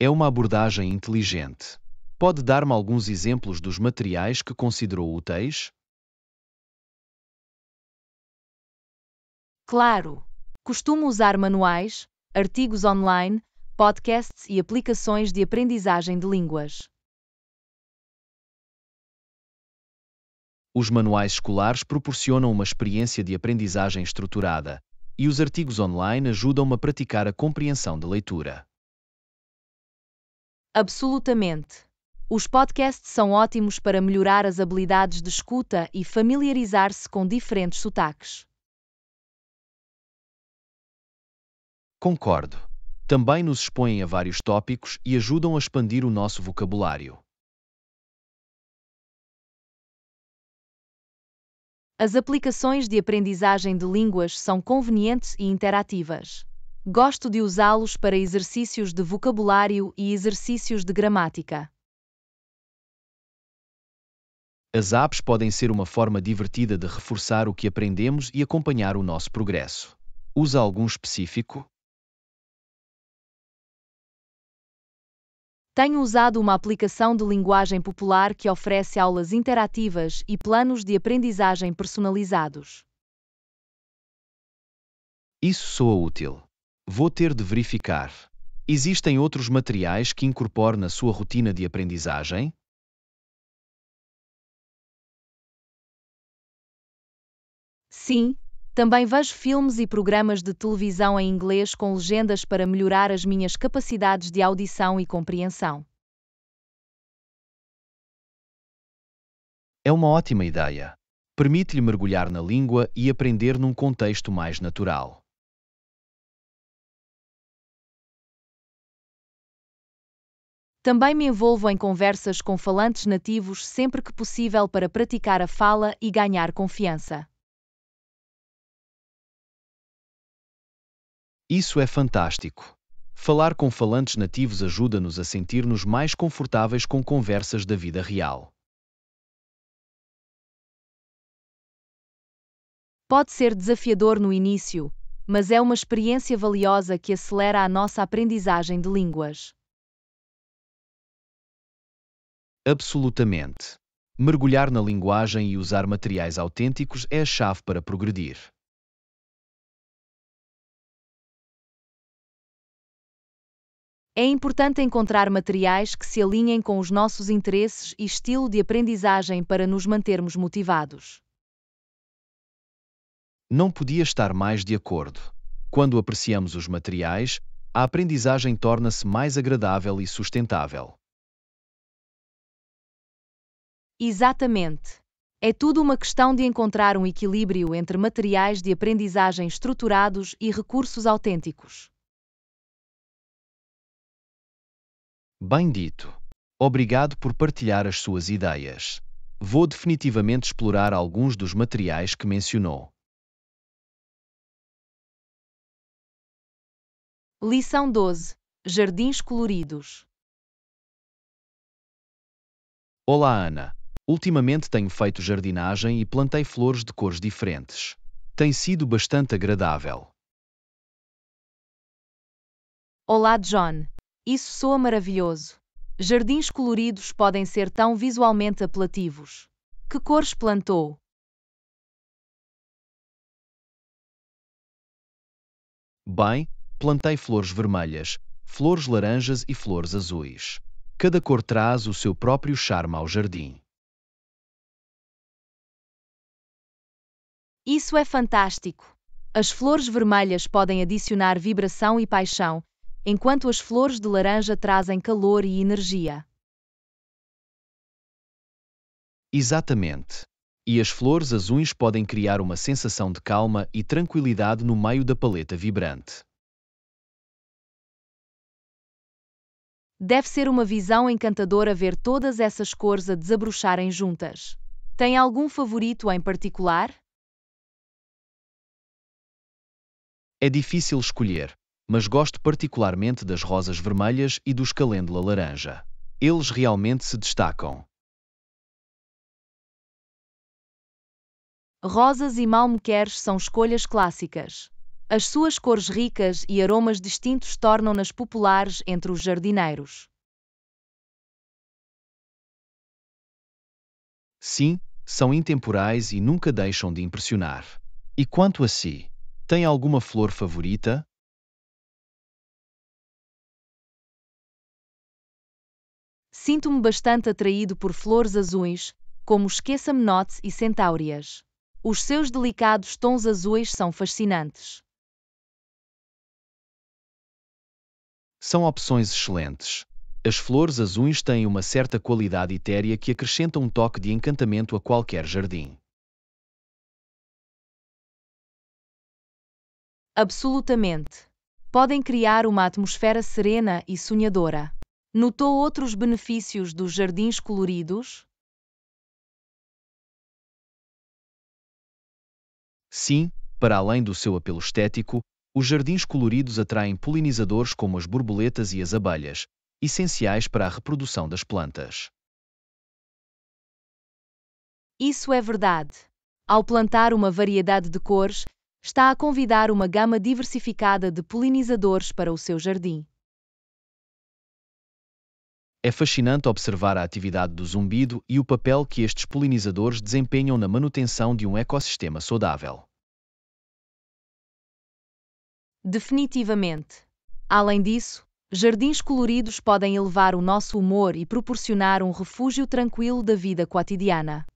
É uma abordagem inteligente. Pode dar-me alguns exemplos dos materiais que considerou úteis? Claro! Costumo usar manuais, artigos online, podcasts e aplicações de aprendizagem de línguas. Os manuais escolares proporcionam uma experiência de aprendizagem estruturada, e os artigos online ajudam-me a praticar a compreensão da leitura. Absolutamente! Os podcasts são ótimos para melhorar as habilidades de escuta e familiarizar-se com diferentes sotaques. Concordo. Também nos expõem a vários tópicos e ajudam a expandir o nosso vocabulário. As aplicações de aprendizagem de línguas são convenientes e interativas. Gosto de usá-los para exercícios de vocabulário e exercícios de gramática. As apps podem ser uma forma divertida de reforçar o que aprendemos e acompanhar o nosso progresso. Usa algum específico? Tenho usado uma aplicação de linguagem popular que oferece aulas interativas e planos de aprendizagem personalizados. Isso soa útil. Vou ter de verificar. Existem outros materiais que incorporo na sua rotina de aprendizagem? Sim, também vejo filmes e programas de televisão em inglês com legendas para melhorar as minhas capacidades de audição e compreensão. É uma ótima ideia. Permite-lhe mergulhar na língua e aprender num contexto mais natural. Também me envolvo em conversas com falantes nativos sempre que possível para praticar a fala e ganhar confiança. Isso é fantástico. Falar com falantes nativos ajuda-nos a sentir-nos mais confortáveis com conversas da vida real. Pode ser desafiador no início, mas é uma experiência valiosa que acelera a nossa aprendizagem de línguas. Absolutamente. Mergulhar na linguagem e usar materiais autênticos é a chave para progredir. É importante encontrar materiais que se alinhem com os nossos interesses e estilo de aprendizagem para nos mantermos motivados. Não podia estar mais de acordo. Quando apreciamos os materiais, a aprendizagem torna-se mais agradável e sustentável. Exatamente. É tudo uma questão de encontrar um equilíbrio entre materiais de aprendizagem estruturados e recursos autênticos. Bem dito. Obrigado por partilhar as suas ideias. Vou definitivamente explorar alguns dos materiais que mencionou. Lição 12 Jardins Coloridos Olá, Ana. Ultimamente tenho feito jardinagem e plantei flores de cores diferentes. Tem sido bastante agradável. Olá, John. Isso soa maravilhoso. Jardins coloridos podem ser tão visualmente apelativos. Que cores plantou? Bem, plantei flores vermelhas, flores laranjas e flores azuis. Cada cor traz o seu próprio charme ao jardim. Isso é fantástico! As flores vermelhas podem adicionar vibração e paixão, enquanto as flores de laranja trazem calor e energia. Exatamente. E as flores azuis podem criar uma sensação de calma e tranquilidade no meio da paleta vibrante. Deve ser uma visão encantadora ver todas essas cores a desabrocharem juntas. Tem algum favorito em particular? É difícil escolher, mas gosto particularmente das rosas vermelhas e dos calêndula laranja. Eles realmente se destacam. Rosas e malmequeres são escolhas clássicas. As suas cores ricas e aromas distintos tornam-nas populares entre os jardineiros. Sim, são intemporais e nunca deixam de impressionar. E quanto a si, tem alguma flor favorita? Sinto-me bastante atraído por flores azuis, como esqueça-me notes e centáureas. Os seus delicados tons azuis são fascinantes. São opções excelentes. As flores azuis têm uma certa qualidade etérea que acrescenta um toque de encantamento a qualquer jardim. Absolutamente. Podem criar uma atmosfera serena e sonhadora. Notou outros benefícios dos jardins coloridos? Sim, para além do seu apelo estético, os jardins coloridos atraem polinizadores como as borboletas e as abelhas, essenciais para a reprodução das plantas. Isso é verdade. Ao plantar uma variedade de cores, está a convidar uma gama diversificada de polinizadores para o seu jardim. É fascinante observar a atividade do zumbido e o papel que estes polinizadores desempenham na manutenção de um ecossistema saudável. Definitivamente. Além disso, jardins coloridos podem elevar o nosso humor e proporcionar um refúgio tranquilo da vida cotidiana.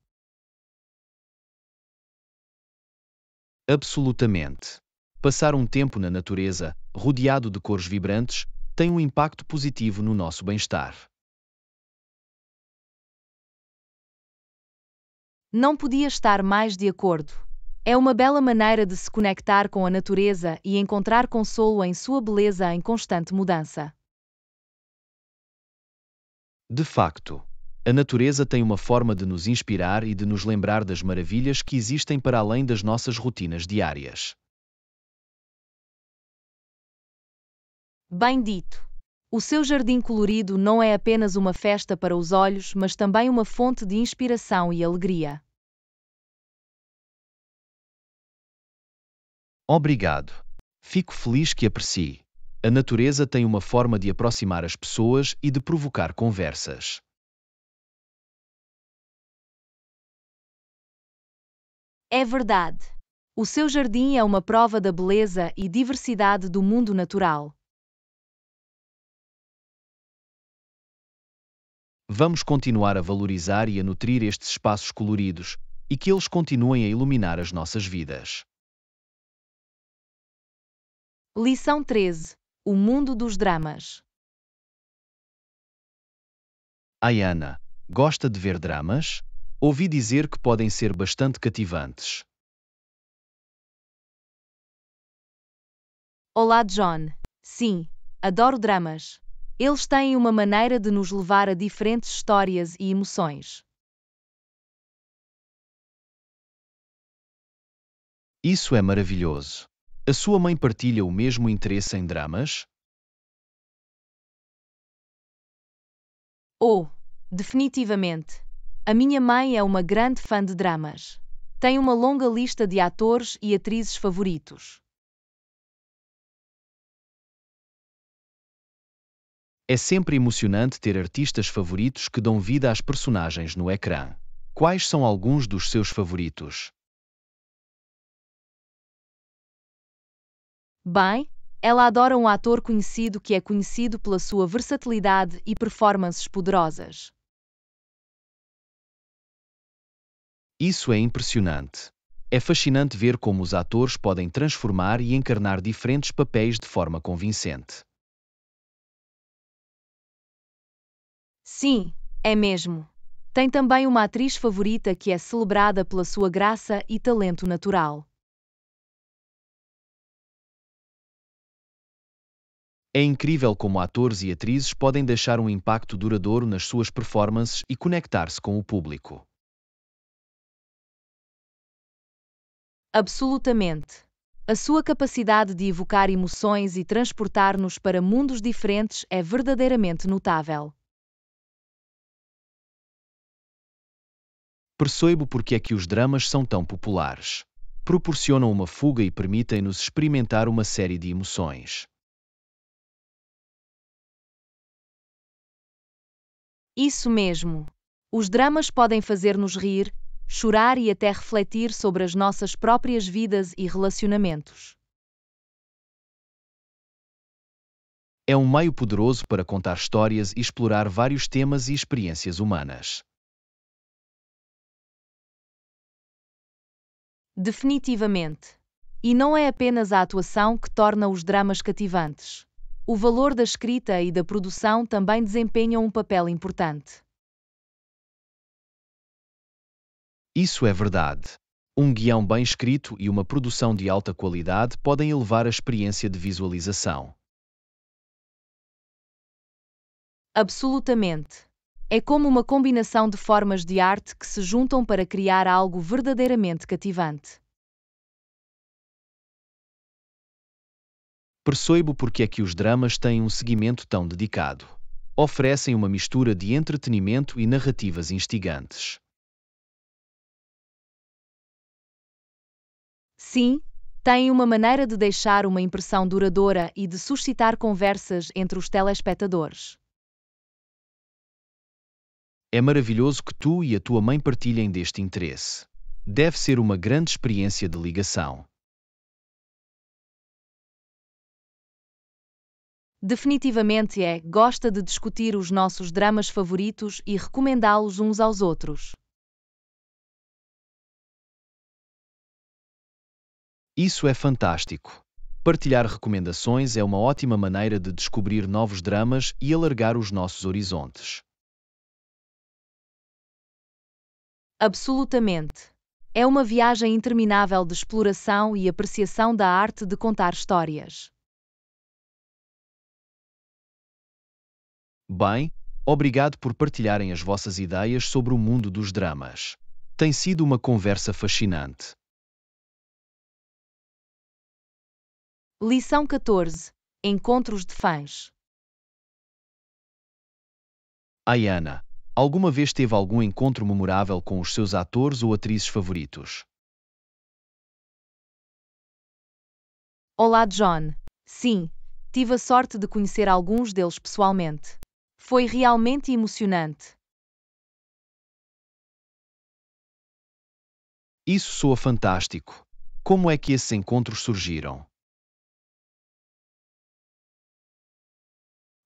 Absolutamente. Passar um tempo na natureza, rodeado de cores vibrantes, tem um impacto positivo no nosso bem-estar. Não podia estar mais de acordo. É uma bela maneira de se conectar com a natureza e encontrar consolo em sua beleza em constante mudança. De facto, a natureza tem uma forma de nos inspirar e de nos lembrar das maravilhas que existem para além das nossas rotinas diárias. Bem dito. O seu jardim colorido não é apenas uma festa para os olhos, mas também uma fonte de inspiração e alegria. Obrigado. Fico feliz que aprecie. A natureza tem uma forma de aproximar as pessoas e de provocar conversas. É verdade. O seu jardim é uma prova da beleza e diversidade do mundo natural. Vamos continuar a valorizar e a nutrir estes espaços coloridos e que eles continuem a iluminar as nossas vidas. Lição 13 O mundo dos dramas. Ayana, gosta de ver dramas? Ouvi dizer que podem ser bastante cativantes. Olá, John. Sim, adoro dramas. Eles têm uma maneira de nos levar a diferentes histórias e emoções. Isso é maravilhoso. A sua mãe partilha o mesmo interesse em dramas? Oh, definitivamente. A minha mãe é uma grande fã de dramas. Tem uma longa lista de atores e atrizes favoritos. É sempre emocionante ter artistas favoritos que dão vida às personagens no ecrã. Quais são alguns dos seus favoritos? Bem, ela adora um ator conhecido que é conhecido pela sua versatilidade e performances poderosas. Isso é impressionante. É fascinante ver como os atores podem transformar e encarnar diferentes papéis de forma convincente. Sim, é mesmo. Tem também uma atriz favorita que é celebrada pela sua graça e talento natural. É incrível como atores e atrizes podem deixar um impacto duradouro nas suas performances e conectar-se com o público. Absolutamente. A sua capacidade de evocar emoções e transportar-nos para mundos diferentes é verdadeiramente notável. percebo porque é que os dramas são tão populares. Proporcionam uma fuga e permitem-nos experimentar uma série de emoções. Isso mesmo. Os dramas podem fazer-nos rir, chorar e até refletir sobre as nossas próprias vidas e relacionamentos. É um meio poderoso para contar histórias e explorar vários temas e experiências humanas. Definitivamente. E não é apenas a atuação que torna os dramas cativantes. O valor da escrita e da produção também desempenham um papel importante. Isso é verdade. Um guião bem escrito e uma produção de alta qualidade podem elevar a experiência de visualização. Absolutamente. É como uma combinação de formas de arte que se juntam para criar algo verdadeiramente cativante. Percebo porque é que os dramas têm um seguimento tão dedicado. Oferecem uma mistura de entretenimento e narrativas instigantes. Sim, têm uma maneira de deixar uma impressão duradoura e de suscitar conversas entre os telespectadores. É maravilhoso que tu e a tua mãe partilhem deste interesse. Deve ser uma grande experiência de ligação. Definitivamente é, gosta de discutir os nossos dramas favoritos e recomendá-los uns aos outros. Isso é fantástico. Partilhar recomendações é uma ótima maneira de descobrir novos dramas e alargar os nossos horizontes. Absolutamente. É uma viagem interminável de exploração e apreciação da arte de contar histórias. Bem, obrigado por partilharem as vossas ideias sobre o mundo dos dramas. Tem sido uma conversa fascinante. Lição 14 Encontros de fãs. Ayana, Alguma vez teve algum encontro memorável com os seus atores ou atrizes favoritos? Olá, John. Sim, tive a sorte de conhecer alguns deles pessoalmente. Foi realmente emocionante. Isso soa fantástico. Como é que esses encontros surgiram?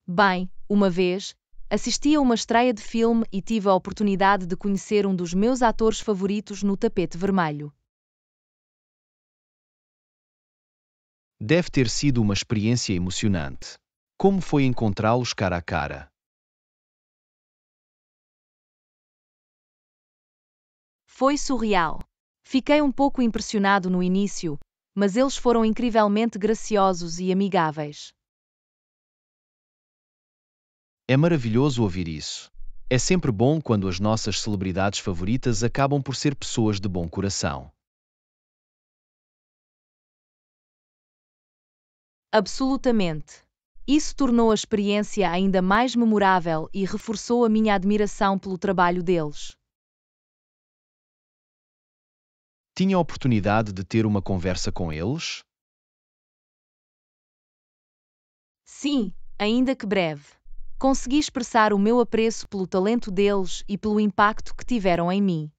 Bem, uma vez, Assisti a uma estreia de filme e tive a oportunidade de conhecer um dos meus atores favoritos no tapete vermelho. Deve ter sido uma experiência emocionante. Como foi encontrá-los cara a cara? Foi surreal. Fiquei um pouco impressionado no início, mas eles foram incrivelmente graciosos e amigáveis. É maravilhoso ouvir isso. É sempre bom quando as nossas celebridades favoritas acabam por ser pessoas de bom coração. Absolutamente. Isso tornou a experiência ainda mais memorável e reforçou a minha admiração pelo trabalho deles. Tinha a oportunidade de ter uma conversa com eles? Sim, ainda que breve consegui expressar o meu apreço pelo talento deles e pelo impacto que tiveram em mim.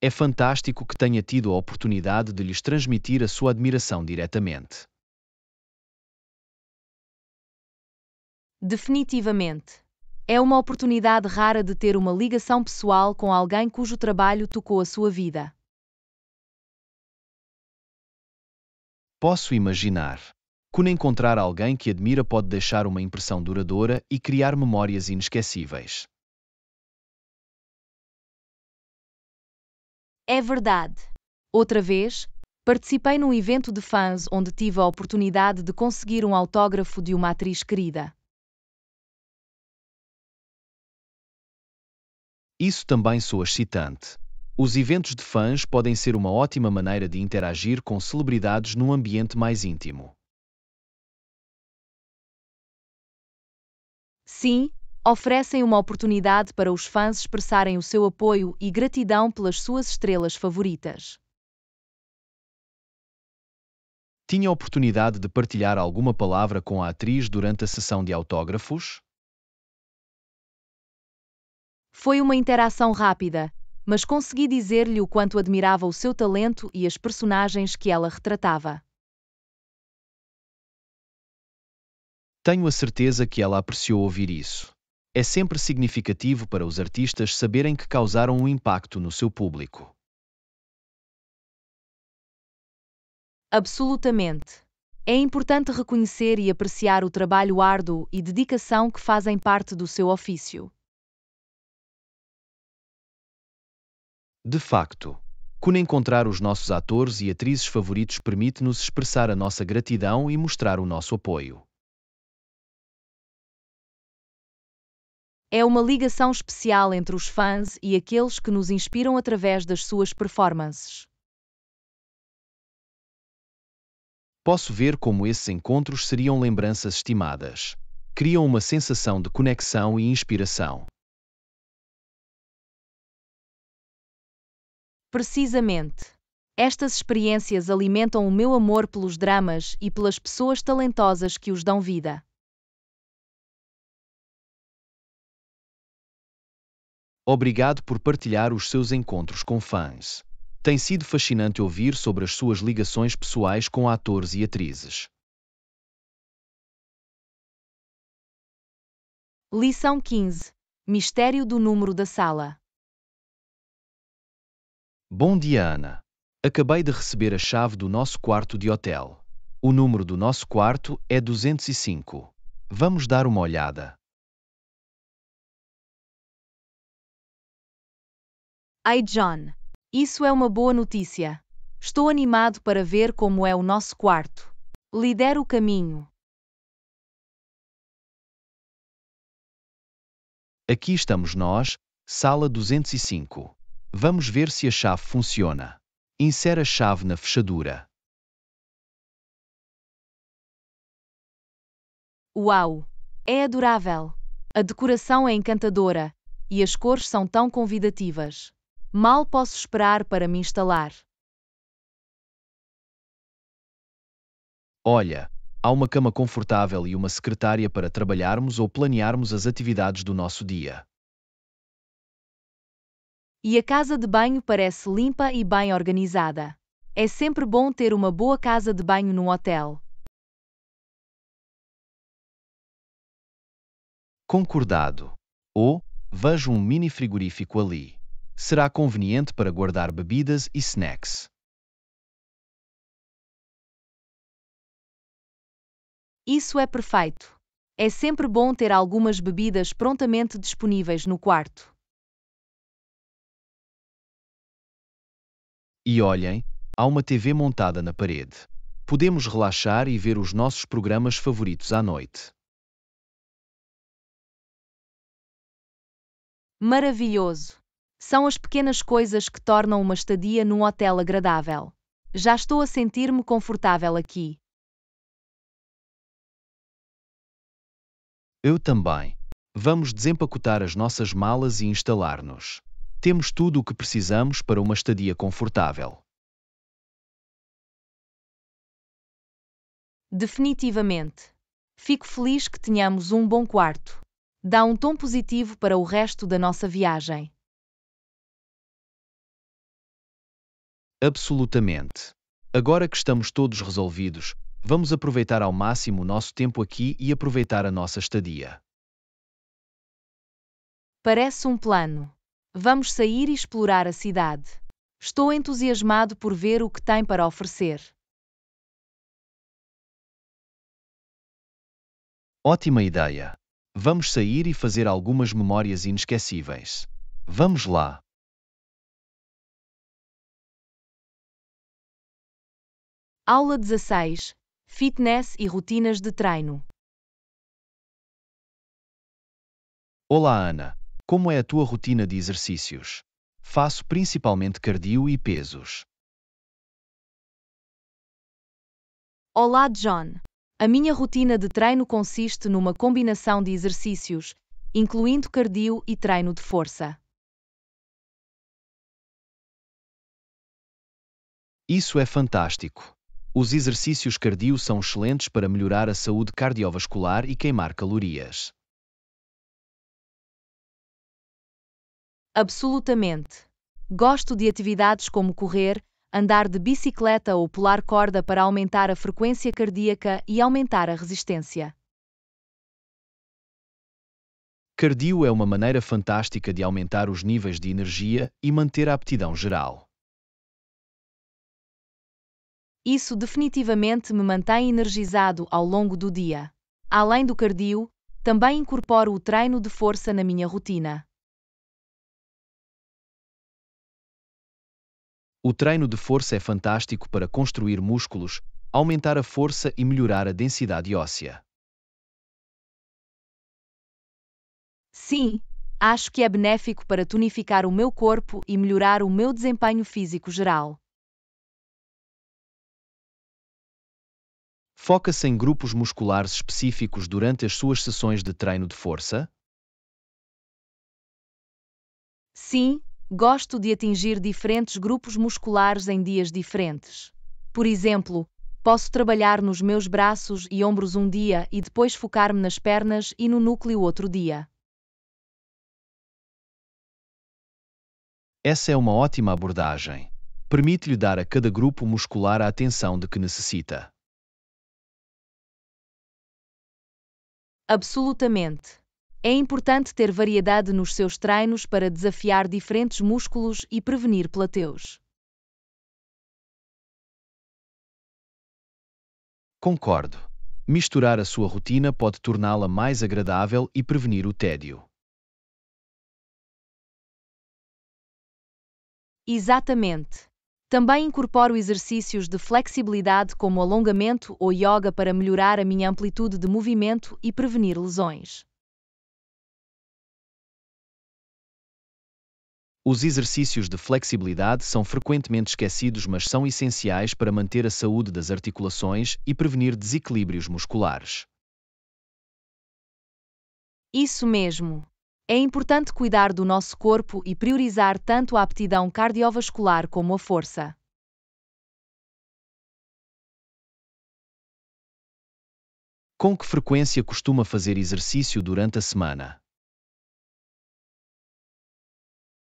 É fantástico que tenha tido a oportunidade de lhes transmitir a sua admiração diretamente. Definitivamente. É uma oportunidade rara de ter uma ligação pessoal com alguém cujo trabalho tocou a sua vida. Posso imaginar. Quando encontrar alguém que admira pode deixar uma impressão duradoura e criar memórias inesquecíveis. É verdade. Outra vez, participei num evento de fãs onde tive a oportunidade de conseguir um autógrafo de uma atriz querida. Isso também soa excitante. Os eventos de fãs podem ser uma ótima maneira de interagir com celebridades num ambiente mais íntimo. Sim, oferecem uma oportunidade para os fãs expressarem o seu apoio e gratidão pelas suas estrelas favoritas. Tinha oportunidade de partilhar alguma palavra com a atriz durante a sessão de autógrafos? Foi uma interação rápida, mas consegui dizer-lhe o quanto admirava o seu talento e as personagens que ela retratava. Tenho a certeza que ela apreciou ouvir isso. É sempre significativo para os artistas saberem que causaram um impacto no seu público. Absolutamente. É importante reconhecer e apreciar o trabalho árduo e dedicação que fazem parte do seu ofício. De facto, Kun encontrar os nossos atores e atrizes favoritos permite-nos expressar a nossa gratidão e mostrar o nosso apoio. É uma ligação especial entre os fãs e aqueles que nos inspiram através das suas performances. Posso ver como esses encontros seriam lembranças estimadas. Criam uma sensação de conexão e inspiração. Precisamente. Estas experiências alimentam o meu amor pelos dramas e pelas pessoas talentosas que os dão vida. Obrigado por partilhar os seus encontros com fãs. Tem sido fascinante ouvir sobre as suas ligações pessoais com atores e atrizes. Lição 15 Mistério do número da sala. Bom dia, Ana. Acabei de receber a chave do nosso quarto de hotel. O número do nosso quarto é 205. Vamos dar uma olhada. Ai, John, isso é uma boa notícia. Estou animado para ver como é o nosso quarto. Lidera o caminho. Aqui estamos nós, sala 205. Vamos ver se a chave funciona. Insere a chave na fechadura. Uau! É adorável! A decoração é encantadora e as cores são tão convidativas. Mal posso esperar para me instalar. Olha, há uma cama confortável e uma secretária para trabalharmos ou planearmos as atividades do nosso dia. E a casa de banho parece limpa e bem organizada. É sempre bom ter uma boa casa de banho num hotel. Concordado. Ou, oh, vejo um mini frigorífico ali será conveniente para guardar bebidas e snacks. Isso é perfeito. É sempre bom ter algumas bebidas prontamente disponíveis no quarto. E olhem, há uma TV montada na parede. Podemos relaxar e ver os nossos programas favoritos à noite. Maravilhoso! São as pequenas coisas que tornam uma estadia num hotel agradável. Já estou a sentir-me confortável aqui. Eu também. Vamos desempacotar as nossas malas e instalar-nos. Temos tudo o que precisamos para uma estadia confortável. Definitivamente. Fico feliz que tenhamos um bom quarto. Dá um tom positivo para o resto da nossa viagem. Absolutamente. Agora que estamos todos resolvidos, vamos aproveitar ao máximo o nosso tempo aqui e aproveitar a nossa estadia. Parece um plano. Vamos sair e explorar a cidade. Estou entusiasmado por ver o que tem para oferecer. Ótima ideia. Vamos sair e fazer algumas memórias inesquecíveis. Vamos lá. Aula 16 Fitness e rotinas de treino. Olá, Ana. Como é a tua rotina de exercícios? Faço principalmente cardio e pesos. Olá, John. A minha rotina de treino consiste numa combinação de exercícios, incluindo cardio e treino de força. Isso é fantástico. Os exercícios cardio são excelentes para melhorar a saúde cardiovascular e queimar calorias. Absolutamente. Gosto de atividades como correr, andar de bicicleta ou pular corda para aumentar a frequência cardíaca e aumentar a resistência. Cardio é uma maneira fantástica de aumentar os níveis de energia e manter a aptidão geral. Isso definitivamente me mantém energizado ao longo do dia. Além do cardio, também incorporo o treino de força na minha rotina. O treino de força é fantástico para construir músculos, aumentar a força e melhorar a densidade óssea. Sim, acho que é benéfico para tonificar o meu corpo e melhorar o meu desempenho físico geral. foca-se em grupos musculares específicos durante as suas sessões de treino de força? Sim, gosto de atingir diferentes grupos musculares em dias diferentes. Por exemplo, posso trabalhar nos meus braços e ombros um dia e depois focar-me nas pernas e no núcleo outro dia. Essa é uma ótima abordagem. Permite-lhe dar a cada grupo muscular a atenção de que necessita. Absolutamente. É importante ter variedade nos seus treinos para desafiar diferentes músculos e prevenir plateus. Concordo. Misturar a sua rotina pode torná-la mais agradável e prevenir o tédio. Exatamente. Também incorporo exercícios de flexibilidade como alongamento ou yoga para melhorar a minha amplitude de movimento e prevenir lesões. Os exercícios de flexibilidade são frequentemente esquecidos, mas são essenciais para manter a saúde das articulações e prevenir desequilíbrios musculares. Isso mesmo. É importante cuidar do nosso corpo e priorizar tanto a aptidão cardiovascular como a força. Com que frequência costuma fazer exercício durante a semana?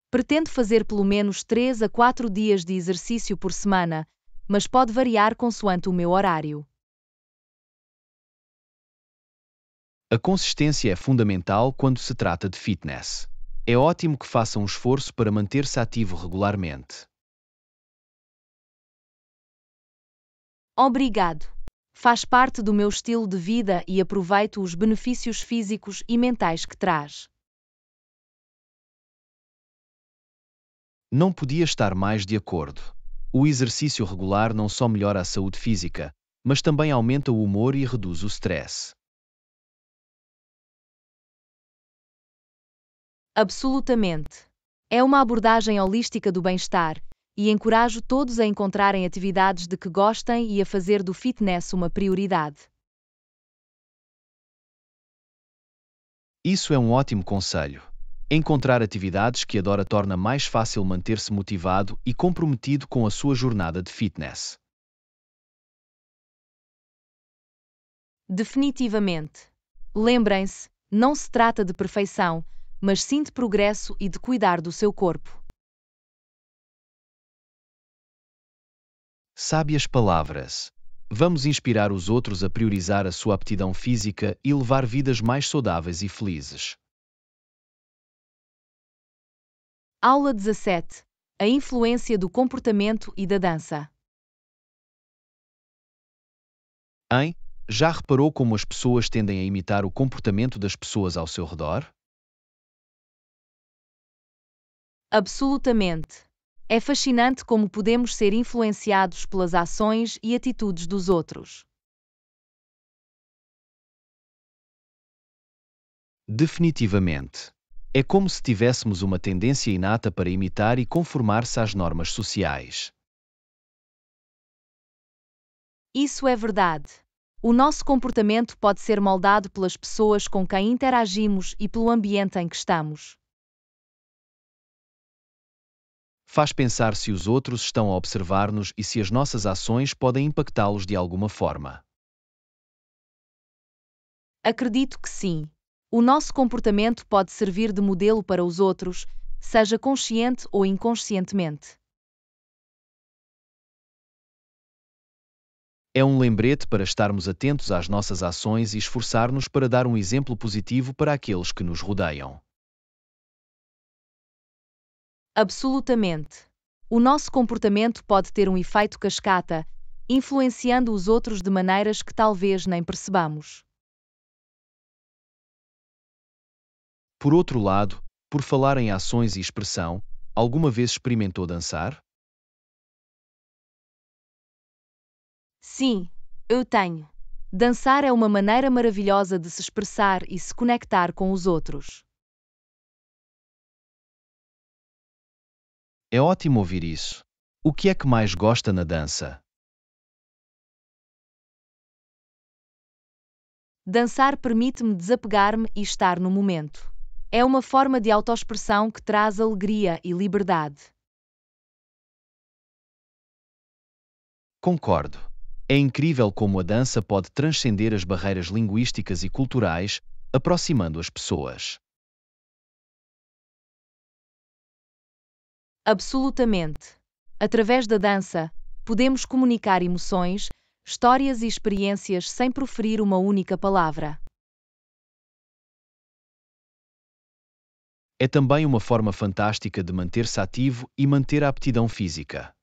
Pretendo fazer pelo menos 3 a 4 dias de exercício por semana, mas pode variar consoante o meu horário. A consistência é fundamental quando se trata de fitness. É ótimo que faça um esforço para manter-se ativo regularmente. Obrigado. Faz parte do meu estilo de vida e aproveito os benefícios físicos e mentais que traz. Não podia estar mais de acordo. O exercício regular não só melhora a saúde física, mas também aumenta o humor e reduz o stress. Absolutamente. É uma abordagem holística do bem-estar, e encorajo todos a encontrarem atividades de que gostem e a fazer do fitness uma prioridade. Isso é um ótimo conselho. Encontrar atividades que adora torna mais fácil manter-se motivado e comprometido com a sua jornada de fitness. Definitivamente. Lembrem-se, não se trata de perfeição, mas sim de progresso e de cuidar do seu corpo. Sábias palavras. Vamos inspirar os outros a priorizar a sua aptidão física e levar vidas mais saudáveis e felizes. Aula 17 A influência do comportamento e da dança. Hein? Já reparou como as pessoas tendem a imitar o comportamento das pessoas ao seu redor? Absolutamente. É fascinante como podemos ser influenciados pelas ações e atitudes dos outros. Definitivamente. É como se tivéssemos uma tendência inata para imitar e conformar-se às normas sociais. Isso é verdade. O nosso comportamento pode ser moldado pelas pessoas com quem interagimos e pelo ambiente em que estamos faz pensar se os outros estão a observar-nos e se as nossas ações podem impactá-los de alguma forma. Acredito que sim. O nosso comportamento pode servir de modelo para os outros, seja consciente ou inconscientemente. É um lembrete para estarmos atentos às nossas ações e esforçar-nos para dar um exemplo positivo para aqueles que nos rodeiam. Absolutamente. O nosso comportamento pode ter um efeito cascata, influenciando os outros de maneiras que talvez nem percebamos. Por outro lado, por falar em ações e expressão, alguma vez experimentou dançar? Sim, eu tenho. Dançar é uma maneira maravilhosa de se expressar e se conectar com os outros. É ótimo ouvir isso. O que é que mais gosta na dança? Dançar permite-me desapegar-me e estar no momento. É uma forma de autoexpressão que traz alegria e liberdade. Concordo. É incrível como a dança pode transcender as barreiras linguísticas e culturais, aproximando as pessoas. Absolutamente. Através da dança, podemos comunicar emoções, histórias e experiências sem proferir uma única palavra. É também uma forma fantástica de manter-se ativo e manter a aptidão física.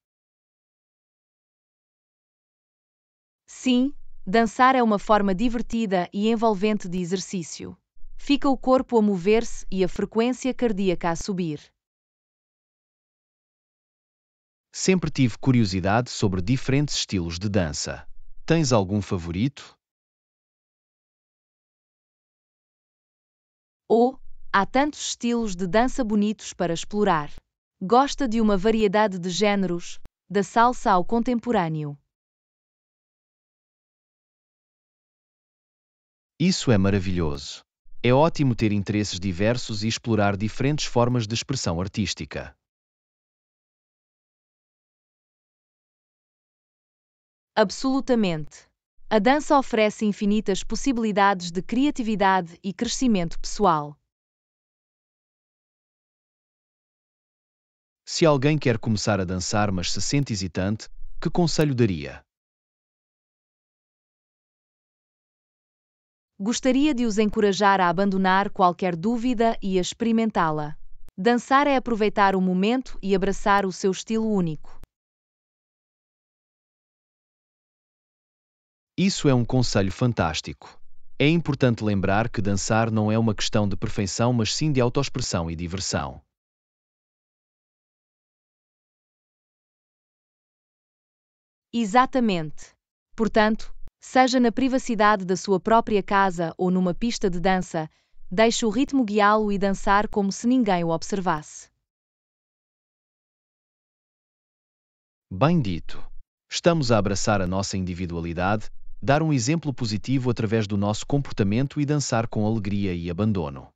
Sim, dançar é uma forma divertida e envolvente de exercício. Fica o corpo a mover-se e a frequência cardíaca a subir. Sempre tive curiosidade sobre diferentes estilos de dança. Tens algum favorito? Oh, há tantos estilos de dança bonitos para explorar. Gosta de uma variedade de géneros, da salsa ao contemporâneo. Isso é maravilhoso. É ótimo ter interesses diversos e explorar diferentes formas de expressão artística. Absolutamente. A dança oferece infinitas possibilidades de criatividade e crescimento pessoal. Se alguém quer começar a dançar, mas se sente hesitante, que conselho daria? Gostaria de os encorajar a abandonar qualquer dúvida e a experimentá-la. Dançar é aproveitar o momento e abraçar o seu estilo único. Isso é um conselho fantástico. É importante lembrar que dançar não é uma questão de perfeição, mas sim de autoexpressão e diversão. Exatamente. Portanto, seja na privacidade da sua própria casa ou numa pista de dança, deixe o ritmo guiá-lo e dançar como se ninguém o observasse. Bem dito. Estamos a abraçar a nossa individualidade, dar um exemplo positivo através do nosso comportamento e dançar com alegria e abandono.